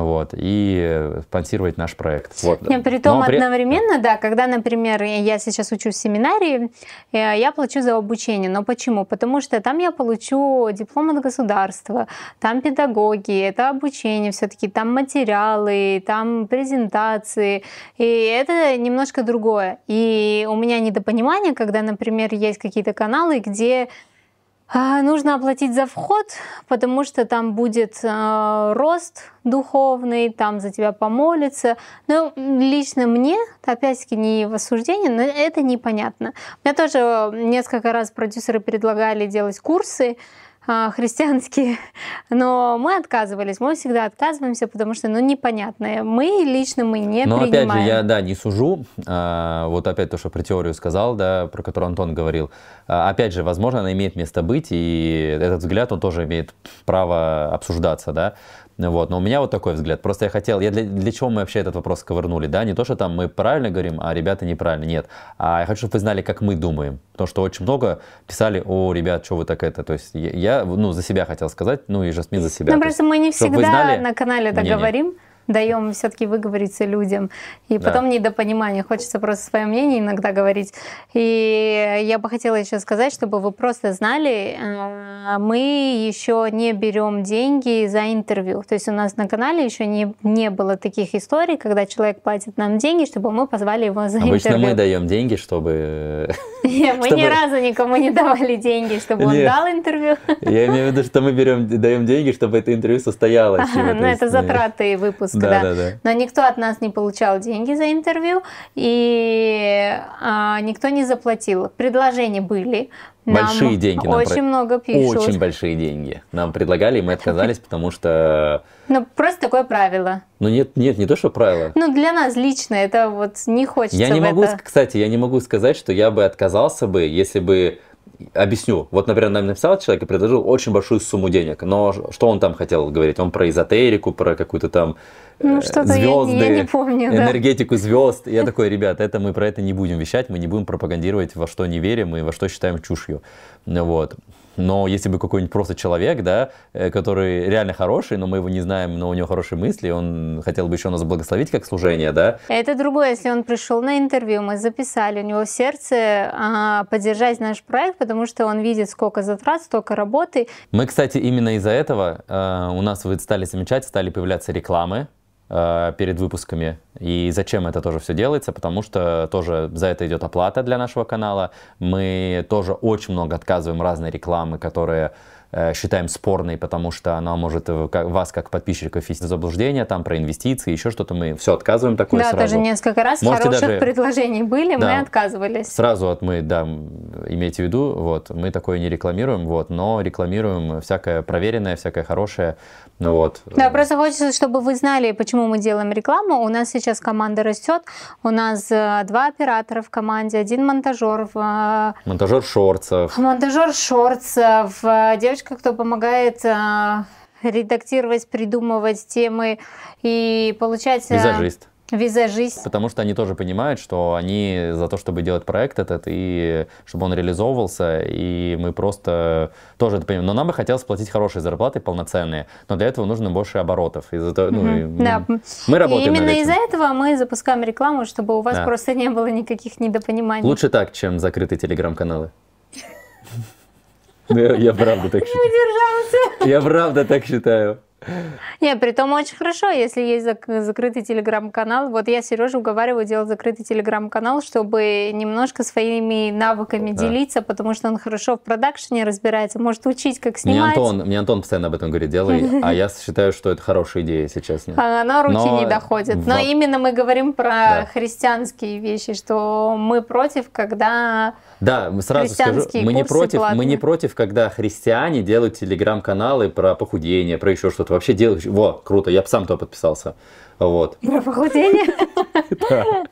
вот, и спонсировать наш проект. Вот. Нет, при том Но одновременно, при... да, когда, например, я сейчас учусь в семинарии, э, я плачу за обучение. Но почему? Потому что там я получу диплом от государства, там педагоги, это обучение все-таки, там материалы, там презентации, и это немножко другое. И у меня недопонимание, когда, например, есть какие-то каналы, где а, нужно оплатить за вход, потому что там будет э, рост духовный, там за тебя помолятся. Но ну, лично мне, опять-таки, не в осуждении, но это непонятно. У меня тоже несколько раз продюсеры предлагали делать курсы, а, христианские, но мы отказывались, мы всегда отказываемся, потому что, ну, непонятно, мы лично мы не но, принимаем. Но опять же, я, да, не сужу, а, вот опять то, что про теорию сказал, да, про которую Антон говорил, а, опять же, возможно, она имеет место быть, и этот взгляд, он тоже имеет право обсуждаться, да, вот. Но у меня вот такой взгляд. Просто я хотел, я для, для чего мы вообще этот вопрос ковырнули, да? Не то, что там мы правильно говорим, а ребята неправильно, нет. А я хочу, чтобы вы знали, как мы думаем. Потому что очень много писали, о, ребят, что вы так это. То есть я, ну, за себя хотел сказать, ну и Жасмин за ну, себя. Ну, просто мы не всегда знали... на канале это не, говорим. Не даем все-таки выговориться людям. И да. потом недопонимание. Хочется просто свое мнение иногда говорить. И я бы хотела еще сказать, чтобы вы просто знали, э, мы еще не берем деньги за интервью. То есть у нас на канале еще не, не было таких историй, когда человек платит нам деньги, чтобы мы позвали его за Обычно интервью. Обычно мы даем деньги, чтобы... мы ни разу никому не давали деньги, чтобы он дал интервью. Я имею в виду, что мы берем, даем деньги, чтобы это интервью состоялось. Ну, это затраты выпуска. Минска, да, да. да, да. Но никто от нас не получал деньги за интервью, и а, никто не заплатил. Предложения были. Нам большие деньги. Нам очень про... много пишут. Очень большие деньги. Нам предлагали, и мы отказались, потому что... Ну, просто такое правило. Ну, нет, нет, не то, что правило. Ну, для нас лично это вот не хочется Я не могу, это... кстати, я не могу сказать, что я бы отказался бы, если бы объясню. Вот, например, нам написал человек и предложил очень большую сумму денег. Но что он там хотел говорить? Он про эзотерику, про какую-то там ну, звезды, э, я, я не помню, энергетику да. звезд. Я такой, ребят, это мы про это не будем вещать, мы не будем пропагандировать, во что не верим и во что считаем чушью. Вот. Но если бы какой-нибудь просто человек, да, э, который реально хороший, но мы его не знаем, но у него хорошие мысли, он хотел бы еще нас благословить как служение, да? Это другое, если он пришел на интервью, мы записали, у него сердце а, поддержать наш проект, потому что он видит, сколько затрат, столько работы. Мы, кстати, именно из-за этого а, у нас вы стали замечать, стали появляться рекламы, Э, перед выпусками. И зачем это тоже все делается? Потому что тоже за это идет оплата для нашего канала. Мы тоже очень много отказываем разной рекламы, которая Э, считаем спорной, потому что она может э, вас, как подписчиков, вести заблуждение, там, про инвестиции, еще что-то, мы все отказываем такое да, сразу. Да, даже несколько раз Можете хороших даже... предложений были, да, мы отказывались. Сразу вот мы, да, имейте в виду, вот, мы такое не рекламируем, вот, но рекламируем всякое проверенное, всякое хорошее, ну вот. Да, просто хочется, чтобы вы знали, почему мы делаем рекламу. У нас сейчас команда растет, у нас э, два оператора в команде, один монтажер. В... Монтажер шорцев. Монтажер шорцев, девочка поддержка, кто помогает а, редактировать, придумывать темы и получать... А, визажист. Визажист. Потому что они тоже понимают, что они за то, чтобы делать проект этот, и чтобы он реализовывался, и мы просто тоже это понимаем. Но нам бы хотелось платить хорошие зарплаты, полноценные, но для этого нужно больше оборотов. Из-за того, ну, mm-hmm. мы, да. мы работаем и именно из-за этого мы запускаем рекламу, чтобы у вас да. просто не было никаких недопониманий. Лучше так, чем закрытые телеграм-каналы. Ну, я правда так считаю. Я правда так считаю. Не, при том очень хорошо, если есть зак закрытый телеграм-канал. Вот я Сережу уговариваю делать закрытый телеграм-канал, чтобы немножко своими навыками да. делиться, потому что он хорошо в продакшене разбирается, может учить, как снимать. Мне Антон, мне Антон постоянно об этом говорит, делай, а я считаю, что это хорошая идея, если честно. А, Она руки не доходит. Но именно мы говорим про христианские вещи, что мы против, когда Да, сразу скажу, мы не против, мы не против, когда христиане делают телеграм-каналы про похудение, про еще что-то Вообще делаешь... Во, круто, я бы сам то подписался. Вот. Про похудение?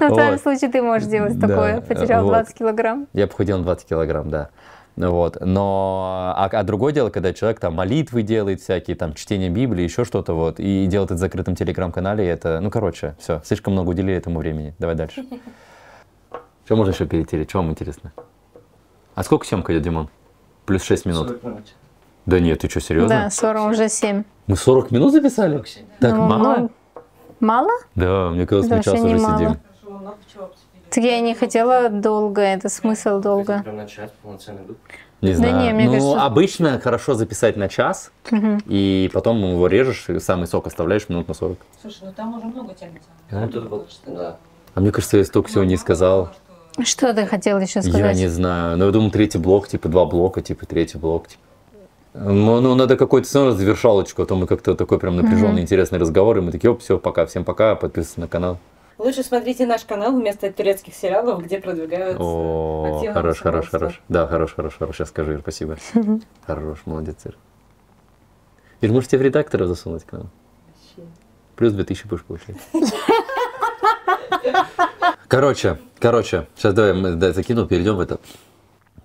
Ну, в твоем случае ты можешь делать такое. Потерял 20 килограмм. Я похудел на 20 килограмм, да. Вот. Но, а, а другое дело, когда человек там молитвы делает всякие, там, чтение Библии, еще что-то вот, и делает это в закрытом телеграм-канале, это, ну, короче, все, слишком много уделили этому времени. Давай дальше. Что можно еще перетереть? Что вам интересно? А сколько съемка идет, Димон? Плюс 6 минут. 40 минут. Да нет, ты что, серьезно? Да, 40 уже 7. Мы 40 минут записали? 47. Так ну, мало? Ну, мало? Да, мне кажется, Потому мы час уже мало. сидим. Так я не хотела долго, это смысл долго. Не знаю. Да не, мне ну, кажется... обычно хорошо записать на час, угу. и потом его режешь, и самый сок оставляешь минут на 40. Слушай, ну там уже много тянется. А? Ну, тут вот, да. а мне кажется, я столько всего не сказал. Что ты хотел еще сказать? Я не знаю. Ну я думаю, третий блок, типа два блока, типа третий блок. Типа. Ну, ну, надо какой-то сон завершалочку, а то мы как-то такой прям напряженный, mm-hmm. интересный разговор, и мы такие, оп, все, пока, всем пока, подписывайтесь на канал. Лучше смотрите наш канал вместо турецких сериалов, где продвигаются. О, хорош, хорош, хорош. Да, хорош, хорош, хорош. Сейчас скажи, Ир, спасибо. Хорош, молодец, Ир. Ир, можете в редактора засунуть к нам? Плюс 2000 будешь получать. Короче, короче, сейчас давай мы да, закину, перейдем в это.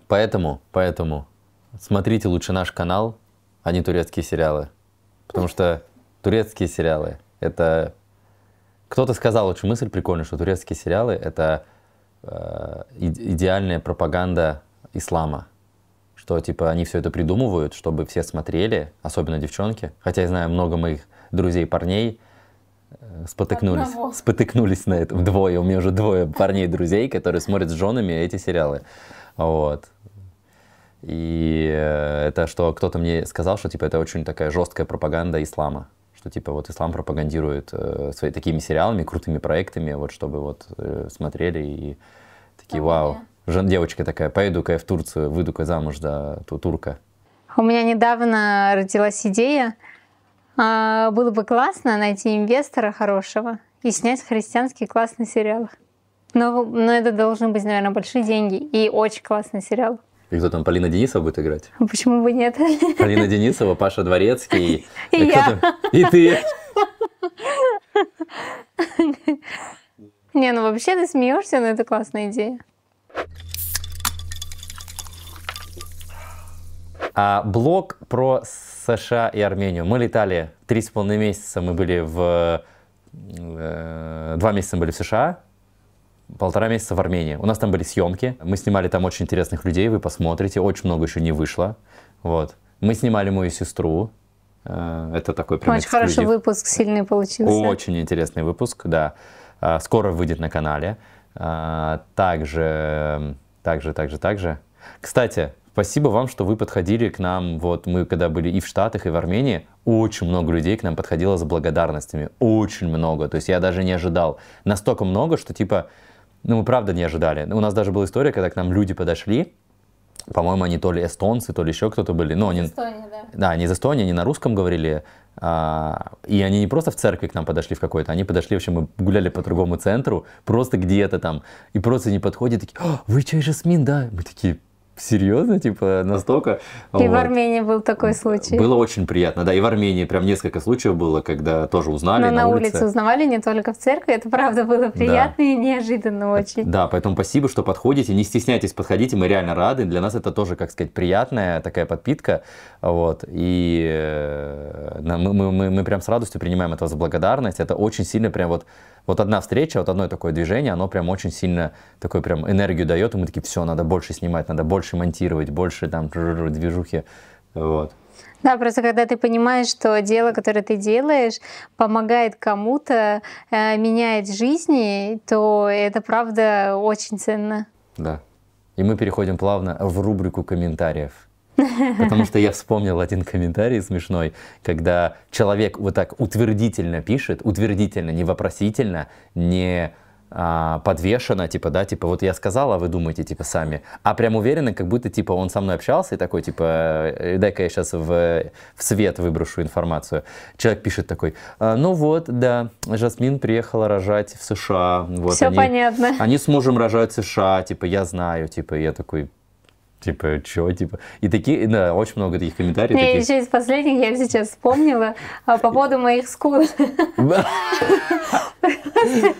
Поэтому, поэтому Смотрите лучше наш канал, а не турецкие сериалы. Потому что турецкие сериалы — это... Кто-то сказал очень мысль прикольную, что турецкие сериалы — это э, идеальная пропаганда ислама. Что, типа, они все это придумывают, чтобы все смотрели, особенно девчонки. Хотя я знаю много моих друзей-парней, э, спотыкнулись, Одного. спотыкнулись на это двое. У меня уже двое парней друзей, которые смотрят с женами эти сериалы. Вот. И э, это что кто-то мне сказал, что типа это очень такая жесткая пропаганда ислама что типа вот ислам пропагандирует э, свои такими сериалами, крутыми проектами, вот чтобы вот э, смотрели и такие, вау, жен, девочка такая, поеду-ка я в Турцию, выйду-ка замуж за ту турка. У меня недавно родилась идея, а, было бы классно найти инвестора хорошего и снять христианский классный сериал. Но, но это должны быть, наверное, большие деньги и очень классный сериал. И кто там, Полина Денисова будет играть? А почему бы нет? Полина Денисова, Паша Дворецкий. И я. И ты. Не, ну вообще ты смеешься, но это классная идея. А блог про США и Армению. Мы летали три с половиной месяца, мы были в... Э, два месяца были в США, полтора месяца в Армении. У нас там были съемки, мы снимали там очень интересных людей, вы посмотрите, очень много еще не вышло. Вот. Мы снимали мою сестру, э, это такой прям Очень эксклюзив. хороший выпуск, сильный получился. Очень интересный выпуск, да. Э, скоро выйдет на канале. Э, также, также, также, также. Кстати, спасибо вам, что вы подходили к нам. Вот мы когда были и в Штатах, и в Армении, очень много людей к нам подходило за благодарностями. Очень много. То есть я даже не ожидал. Настолько много, что типа ну, мы правда не ожидали. У нас даже была история, когда к нам люди подошли, по-моему, они то ли эстонцы, то ли еще кто-то были. Но ну, они, Эстония, да. Да, они из Эстонии, они на русском говорили. А, и они не просто в церкви к нам подошли в какой-то, они подошли, в общем, мы гуляли по другому центру, просто где-то там. И просто не подходят, такие, вы чай Жасмин, да? Мы такие, серьезно, типа, настолько. И вот. в Армении был такой случай. Было очень приятно, да, и в Армении прям несколько случаев было, когда тоже узнали Но на, на улице. узнавали, не только в церкви, это правда было приятно да. и неожиданно очень. Да, поэтому спасибо, что подходите, не стесняйтесь, подходите, мы реально рады, для нас это тоже, как сказать, приятная такая подпитка, вот, и э, мы, мы, мы, мы прям с радостью принимаем от за благодарность, это очень сильно прям вот вот одна встреча, вот одно такое движение, оно прям очень сильно такой прям энергию дает, и мы такие, все, надо больше снимать, надо больше монтировать, больше там движухи, вот. Да, просто когда ты понимаешь, что дело, которое ты делаешь, помогает кому-то, э, меняет жизни, то это правда очень ценно. Да. И мы переходим плавно в рубрику комментариев. Потому что я вспомнил один комментарий смешной, когда человек вот так утвердительно пишет, утвердительно, не вопросительно, не а, подвешено, типа, да, типа, вот я сказал, а вы думаете, типа, сами. А прям уверенно, как будто, типа, он со мной общался и такой, типа, «Э, дай-ка я сейчас в, в свет выброшу информацию. Человек пишет такой, «А, ну вот, да, Жасмин приехала рожать в США. Вот, Все они, понятно. Они с мужем рожают в США, типа, я знаю, типа, я такой, типа, чего, типа. И такие, да, очень много таких комментариев. Не, таких. еще из последних я сейчас вспомнила а, по поводу моих скул.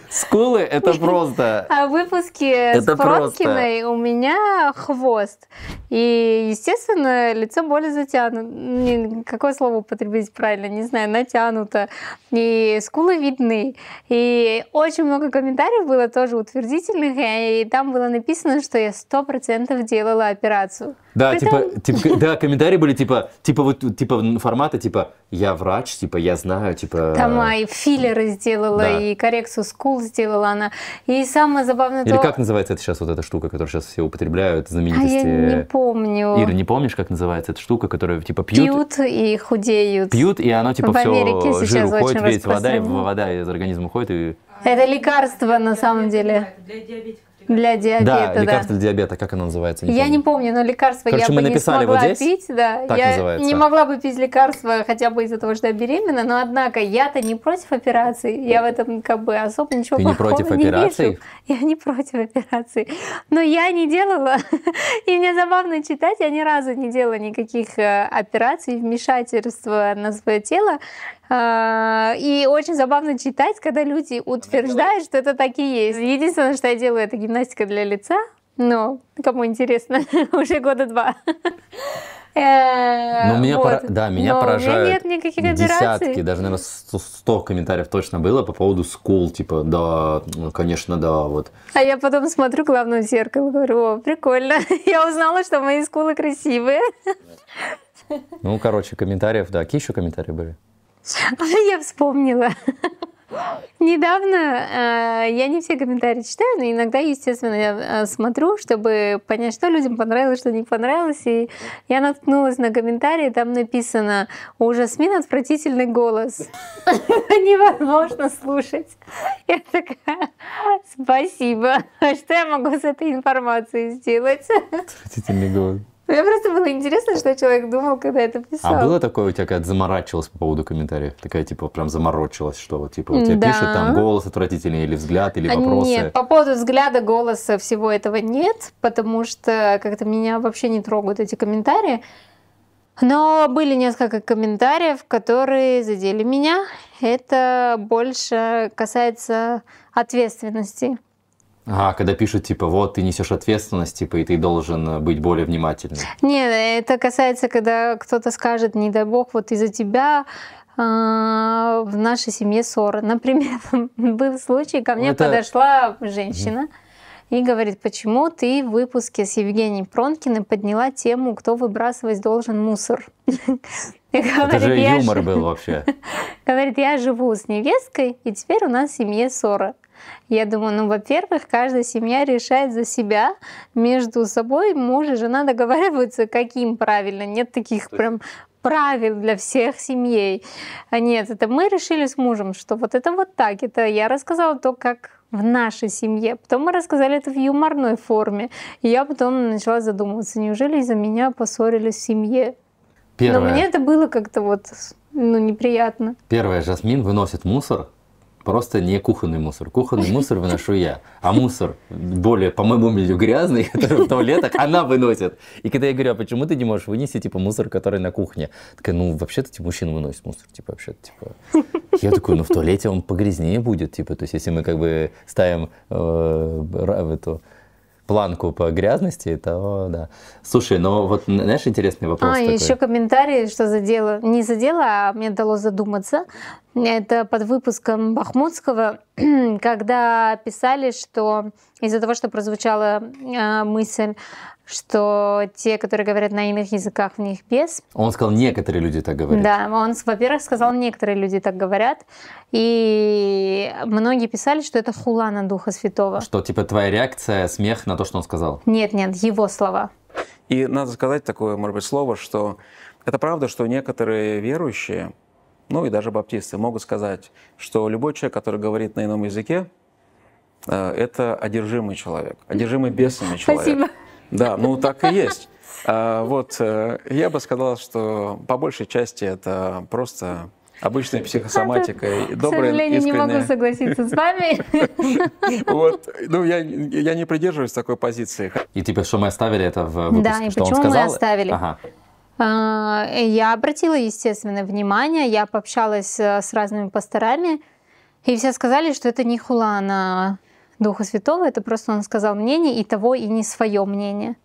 Скулы это просто. А выпуски это с Проткиной просто. у меня хвост. И, естественно, лицо более затянуто. Какое слово употребить правильно, не знаю, натянуто. И скулы видны. И очень много комментариев было тоже утвердительных, и там было написано, что я сто процентов делала операцию. Да, Притом... типа, типа, да, комментарии были типа, типа вот, типа формата, типа, я врач, типа, я знаю, типа. Там а, и филлеры сделала да. и и коррекцию скул сделала она. И самое забавное... Или то... как называется это сейчас вот эта штука, которую сейчас все употребляют, знаменитости? А я не помню. Ира, не помнишь, как называется эта штука, которую типа пьют? Пьют и худеют. Пьют, и оно типа в все... Америке жир уходит, весь вода, вода из организма уходит и... Это лекарство на самом деле. Для диабетиков. Для диабета, да. лекарство да. для диабета, как оно называется? Не я помню. не помню, но лекарство Короче, я бы не смогла вот здесь, пить, да. Так я называется. не могла бы пить лекарство хотя бы из-за того, что я беременна, но однако я-то не против операции, я в этом как бы особо ничего Ты не против не операций? Вижу. Я не против операции, но я не делала, и мне забавно читать, я ни разу не делала никаких э, операций, вмешательства на свое тело, а, и очень забавно читать, когда люди утверждают, что это такие есть. Единственное, что я делаю, это гимнастика для лица. Но кому интересно, уже года два. Э, но меня вот. пора... Да, меня Но поражают нет никаких десятки, даже, наверное, 100 комментариев точно было по поводу school, типа, да, ну, конечно, да, вот. А я потом смотрю главное в зеркало, говорю, о, прикольно, я узнала, что мои скулы красивые. Ну, короче, комментариев, да, какие еще комментарии были? А я вспомнила. Недавно э, я не все комментарии читаю, но иногда, естественно, я э, смотрю, чтобы понять, что людям понравилось, что не понравилось. И я наткнулась на комментарии, там написано «У Жасмин отвратительный голос». Невозможно слушать. Я такая «Спасибо, что я могу с этой информацией сделать?» Отвратительный голос. Мне просто было интересно, что человек думал, когда это а писал. А было такое у тебя, когда заморачивалась по поводу комментариев? Такая, типа, прям заморочилась, что вот, типа, у тебя да. пишет там голос отвратительный или взгляд, или а, вопросы? Нет, по поводу взгляда, голоса, всего этого нет, потому что как-то меня вообще не трогают эти комментарии. Но были несколько комментариев, которые задели меня. Это больше касается ответственности. А когда пишут, типа, вот, ты несешь ответственность, типа, и ты должен э, быть более внимательным. Не, это касается, когда кто-то скажет, не дай бог, вот из-за тебя а, в нашей семье ссоры. Например, был случай, ко мне ну, это... подошла женщина и говорит, почему ты в выпуске с Евгением Пронкиным подняла тему, кто выбрасывать должен мусор. это же юмор был вообще. Говорит, я живу с невесткой, и теперь у нас в семье ссора. Я думаю, ну, во-первых, каждая семья решает за себя, между собой муж и жена договариваются, каким правильно. Нет таких прям правил для всех семей. А нет, это мы решили с мужем, что вот это вот так. Это я рассказала то, как в нашей семье. Потом мы рассказали это в юморной форме. И я потом начала задумываться, неужели из-за меня поссорились в семье? Первое. Но мне это было как-то вот ну, неприятно. Первое, Жасмин выносит мусор просто не кухонный мусор. Кухонный мусор выношу я, а мусор более, по моему мнению, грязный, который в туалетах, она выносит. И когда я говорю, а почему ты не можешь вынести, типа, мусор, который на кухне? Такая, ну, вообще-то, типа, мужчина выносит мусор, типа, вообще-то, типа. Я такой, ну, в туалете он погрязнее будет, типа, то есть, если мы, как бы, ставим э, эту планку по грязности, то да. Слушай, но ну вот, знаешь, интересный вопрос А, такой. еще комментарий, что задело, не задело, а мне дало задуматься. Это под выпуском Бахмутского, когда писали, что из-за того, что прозвучала э, мысль что те, которые говорят на иных языках, в них без. Он сказал, некоторые люди так говорят. Да, он, во-первых, сказал, некоторые люди так говорят. И многие писали, что это хула на Духа Святого. Что, типа, твоя реакция, смех на то, что он сказал? Нет, нет, его слова. И надо сказать такое, может быть, слово, что это правда, что некоторые верующие, ну и даже баптисты, могут сказать, что любой человек, который говорит на ином языке, э, это одержимый человек, одержимый бесами человек. Спасибо. Да, ну так и есть. А, вот, э, я бы сказал, что по большей части это просто обычная психосоматика. Это, добрая, к сожалению, искренняя. не могу согласиться с вами. Вот, ну я, я не придерживаюсь такой позиции. И типа, что мы оставили это в выпуске, Да, и что почему он сказал? мы оставили. Ага. А, я обратила, естественно, внимание, я пообщалась э, с разными пасторами, и все сказали, что это не хула, на Духа Святого, это просто он сказал мнение и того, и не свое мнение.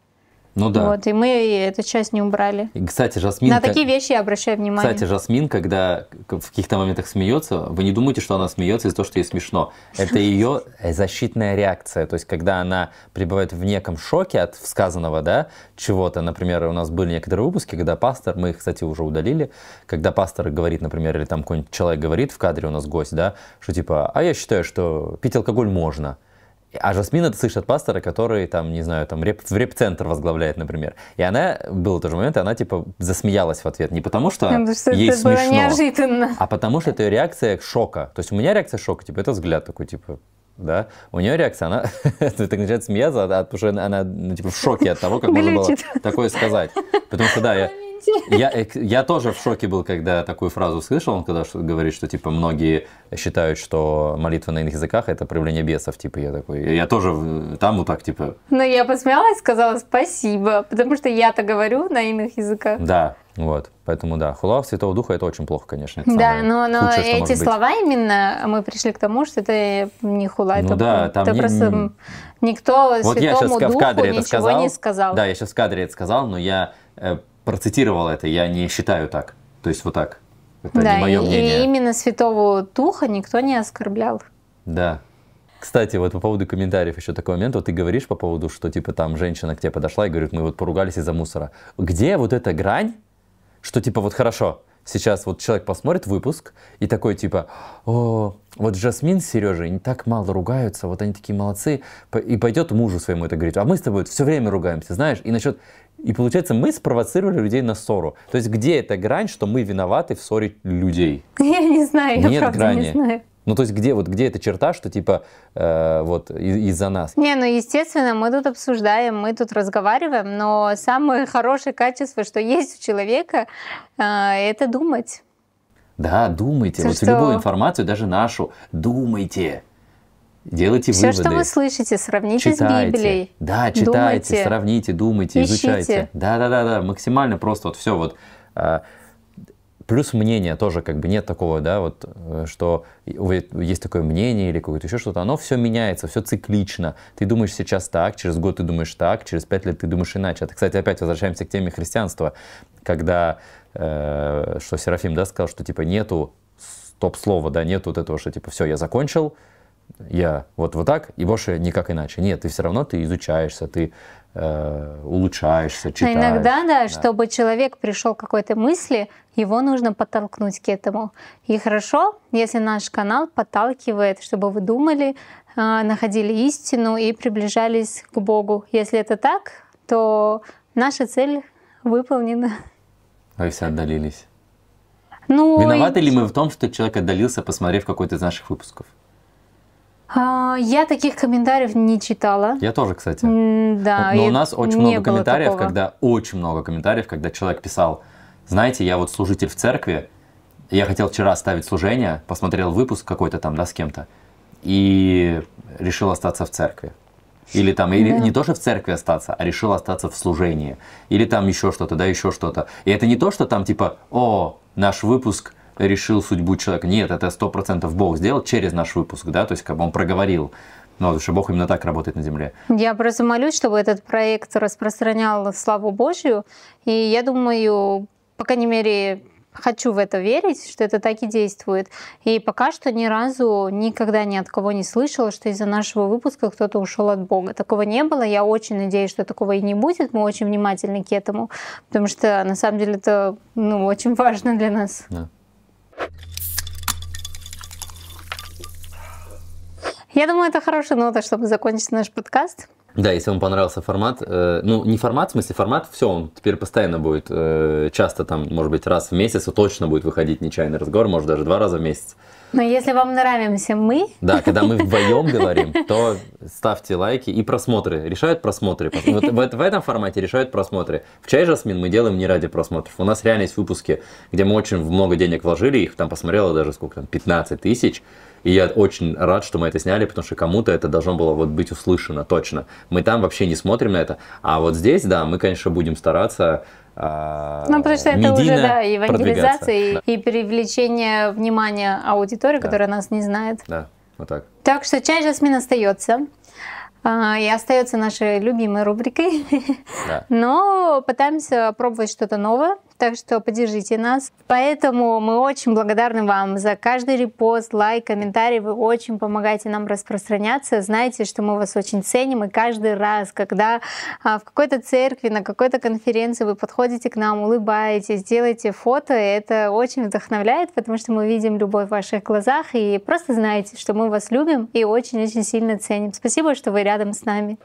Ну да. Вот, и мы эту часть не убрали. И, кстати, Жасмин... На такие вещи я обращаю внимание. Кстати, Жасмин, когда в каких-то моментах смеется, вы не думаете, что она смеется из-за того, что ей смешно. Это ее защитная реакция. То есть, когда она пребывает в неком шоке от сказанного, да, чего-то. Например, у нас были некоторые выпуски, когда пастор, мы их, кстати, уже удалили, когда пастор говорит, например, или там какой-нибудь человек говорит в кадре у нас гость, да, что типа, а я считаю, что пить алкоголь можно. А Жасмин это слышит от пастора, который там, не знаю, там реп, в реп-центр возглавляет, например. И она, был же момент, и она типа засмеялась в ответ. Не потому что, потому что ей это смешно, было неожиданно. а потому что это ее реакция шока. То есть у меня реакция шока, типа это взгляд такой, типа, да, у нее реакция, она так начинает смеяться, а, а, потому что она, ну, типа, в шоке от того, как можно было такое сказать. Потому что, да, я, извините. Я, я тоже в шоке был, когда такую фразу слышал. Он когда говорит, что типа многие считают, что молитва на иных языках это проявление бесов. Типа я такой, я тоже там вот так типа. Но ну, я посмеялась, сказала спасибо, потому что я-то говорю на иных языках. Да, вот. Поэтому да, хула Святого Духа это очень плохо, конечно. Это да, но, но худшее, что эти слова именно а мы пришли к тому, что это не хула, ну, это, да, там это не, просто не... никто вот Святому я сейчас Духу в кадре это сказал, не сказал. Да, я сейчас в кадре это сказал, но я э, процитировал это, я не считаю так. То есть вот так. Это да, не мое мнение. И именно святого Туха никто не оскорблял. Да. Кстати, вот по поводу комментариев еще такой момент. Вот ты говоришь по поводу, что типа там женщина к тебе подошла и говорит, мы вот поругались из-за мусора. Где вот эта грань, что типа вот хорошо, сейчас вот человек посмотрит выпуск и такой типа, о, вот Жасмин с Сережей не так мало ругаются, вот они такие молодцы, и пойдет мужу своему это говорить, а мы с тобой все время ругаемся, знаешь, и насчет и получается, мы спровоцировали людей на ссору. То есть где эта грань, что мы виноваты в ссоре людей? Я не знаю, я Нет правда грани. не знаю. Ну, то есть, где вот, где эта черта, что типа э, вот из-за нас? Не, ну, естественно, мы тут обсуждаем, мы тут разговариваем, но самое хорошее качество, что есть у человека, э, это думать. Да, думайте. Все, вот что... любую информацию, даже нашу, думайте. Делайте Все, выводы. Все, что вы слышите, сравните читайте. с Библией. Да, читайте, думайте, сравните, думайте, ищите. изучайте. Да, да, да, да, максимально просто вот все вот. А, плюс мнение тоже как бы нет такого, да, вот, э, что есть такое мнение или какое-то еще что-то, оно все меняется, все циклично. Ты думаешь сейчас так, через год ты думаешь так, через пять лет ты думаешь иначе. Это, а кстати, опять возвращаемся к теме христианства, когда, э, что Серафим, да, сказал, что, типа, нету топ слова да, нету вот этого, что, типа, все, я закончил, я вот вот так, и больше никак иначе. Нет, ты все равно ты изучаешься, ты Э, улучшаешься, читаешь. Но иногда, да, да, чтобы человек пришел к какой-то мысли, его нужно подтолкнуть к этому. И хорошо, если наш канал подталкивает, чтобы вы думали, э, находили истину и приближались к Богу. Если это так, то наша цель выполнена. Вы а все отдалились. Ну, Виноваты и... ли мы в том, что человек отдалился, посмотрев какой-то из наших выпусков? А, я таких комментариев не читала. Я тоже, кстати. Да. Но у нас очень много комментариев, такого. когда очень много комментариев, когда человек писал, знаете, я вот служитель в церкви, я хотел вчера оставить служение, посмотрел выпуск какой-то там, да, с кем-то, и решил остаться в церкви. Или там, или да. не то, что в церкви остаться, а решил остаться в служении. Или там еще что-то, да, еще что-то. И это не то, что там типа, о, наш выпуск решил судьбу человека. Нет, это сто процентов Бог сделал через наш выпуск, да, то есть как бы он проговорил. Ну, потому что Бог именно так работает на земле. Я просто молюсь, чтобы этот проект распространял славу Божью. И я думаю, по крайней мере, хочу в это верить, что это так и действует. И пока что ни разу никогда ни от кого не слышала, что из-за нашего выпуска кто-то ушел от Бога. Такого не было. Я очень надеюсь, что такого и не будет. Мы очень внимательны к этому, потому что на самом деле это ну, очень важно для нас. Да. Я думаю, это хорошая нота, чтобы закончить наш подкаст. Да, если вам понравился формат, э, ну не формат, в смысле формат, все, он теперь постоянно будет, э, часто там, может быть, раз в месяц точно будет выходить нечаянный разговор, может даже два раза в месяц. Но если вам нравимся мы... Да, когда мы вдвоем говорим, то ставьте лайки и просмотры. Решают просмотры. Вот в, в этом формате решают просмотры. В «Чай Жасмин» мы делаем не ради просмотров. У нас реально есть выпуски, где мы очень много денег вложили, их там посмотрело даже сколько там, 15 тысяч. И я очень рад, что мы это сняли, потому что кому-то это должно было вот быть услышано точно. Мы там вообще не смотрим на это. А вот здесь, да, мы, конечно, будем стараться а, ну, потому что это уже да, евангелизация да. и привлечение внимания аудитории, да. которая нас не знает. Да, вот так. Так что чай жасмин остается. А, и остается нашей любимой рубрикой. Да. Но пытаемся пробовать что-то новое так что поддержите нас. Поэтому мы очень благодарны вам за каждый репост, лайк, комментарий. Вы очень помогаете нам распространяться. Знаете, что мы вас очень ценим. И каждый раз, когда а, в какой-то церкви, на какой-то конференции вы подходите к нам, улыбаетесь, делаете фото, это очень вдохновляет, потому что мы видим любовь в ваших глазах и просто знаете, что мы вас любим и очень-очень сильно ценим. Спасибо, что вы рядом с нами.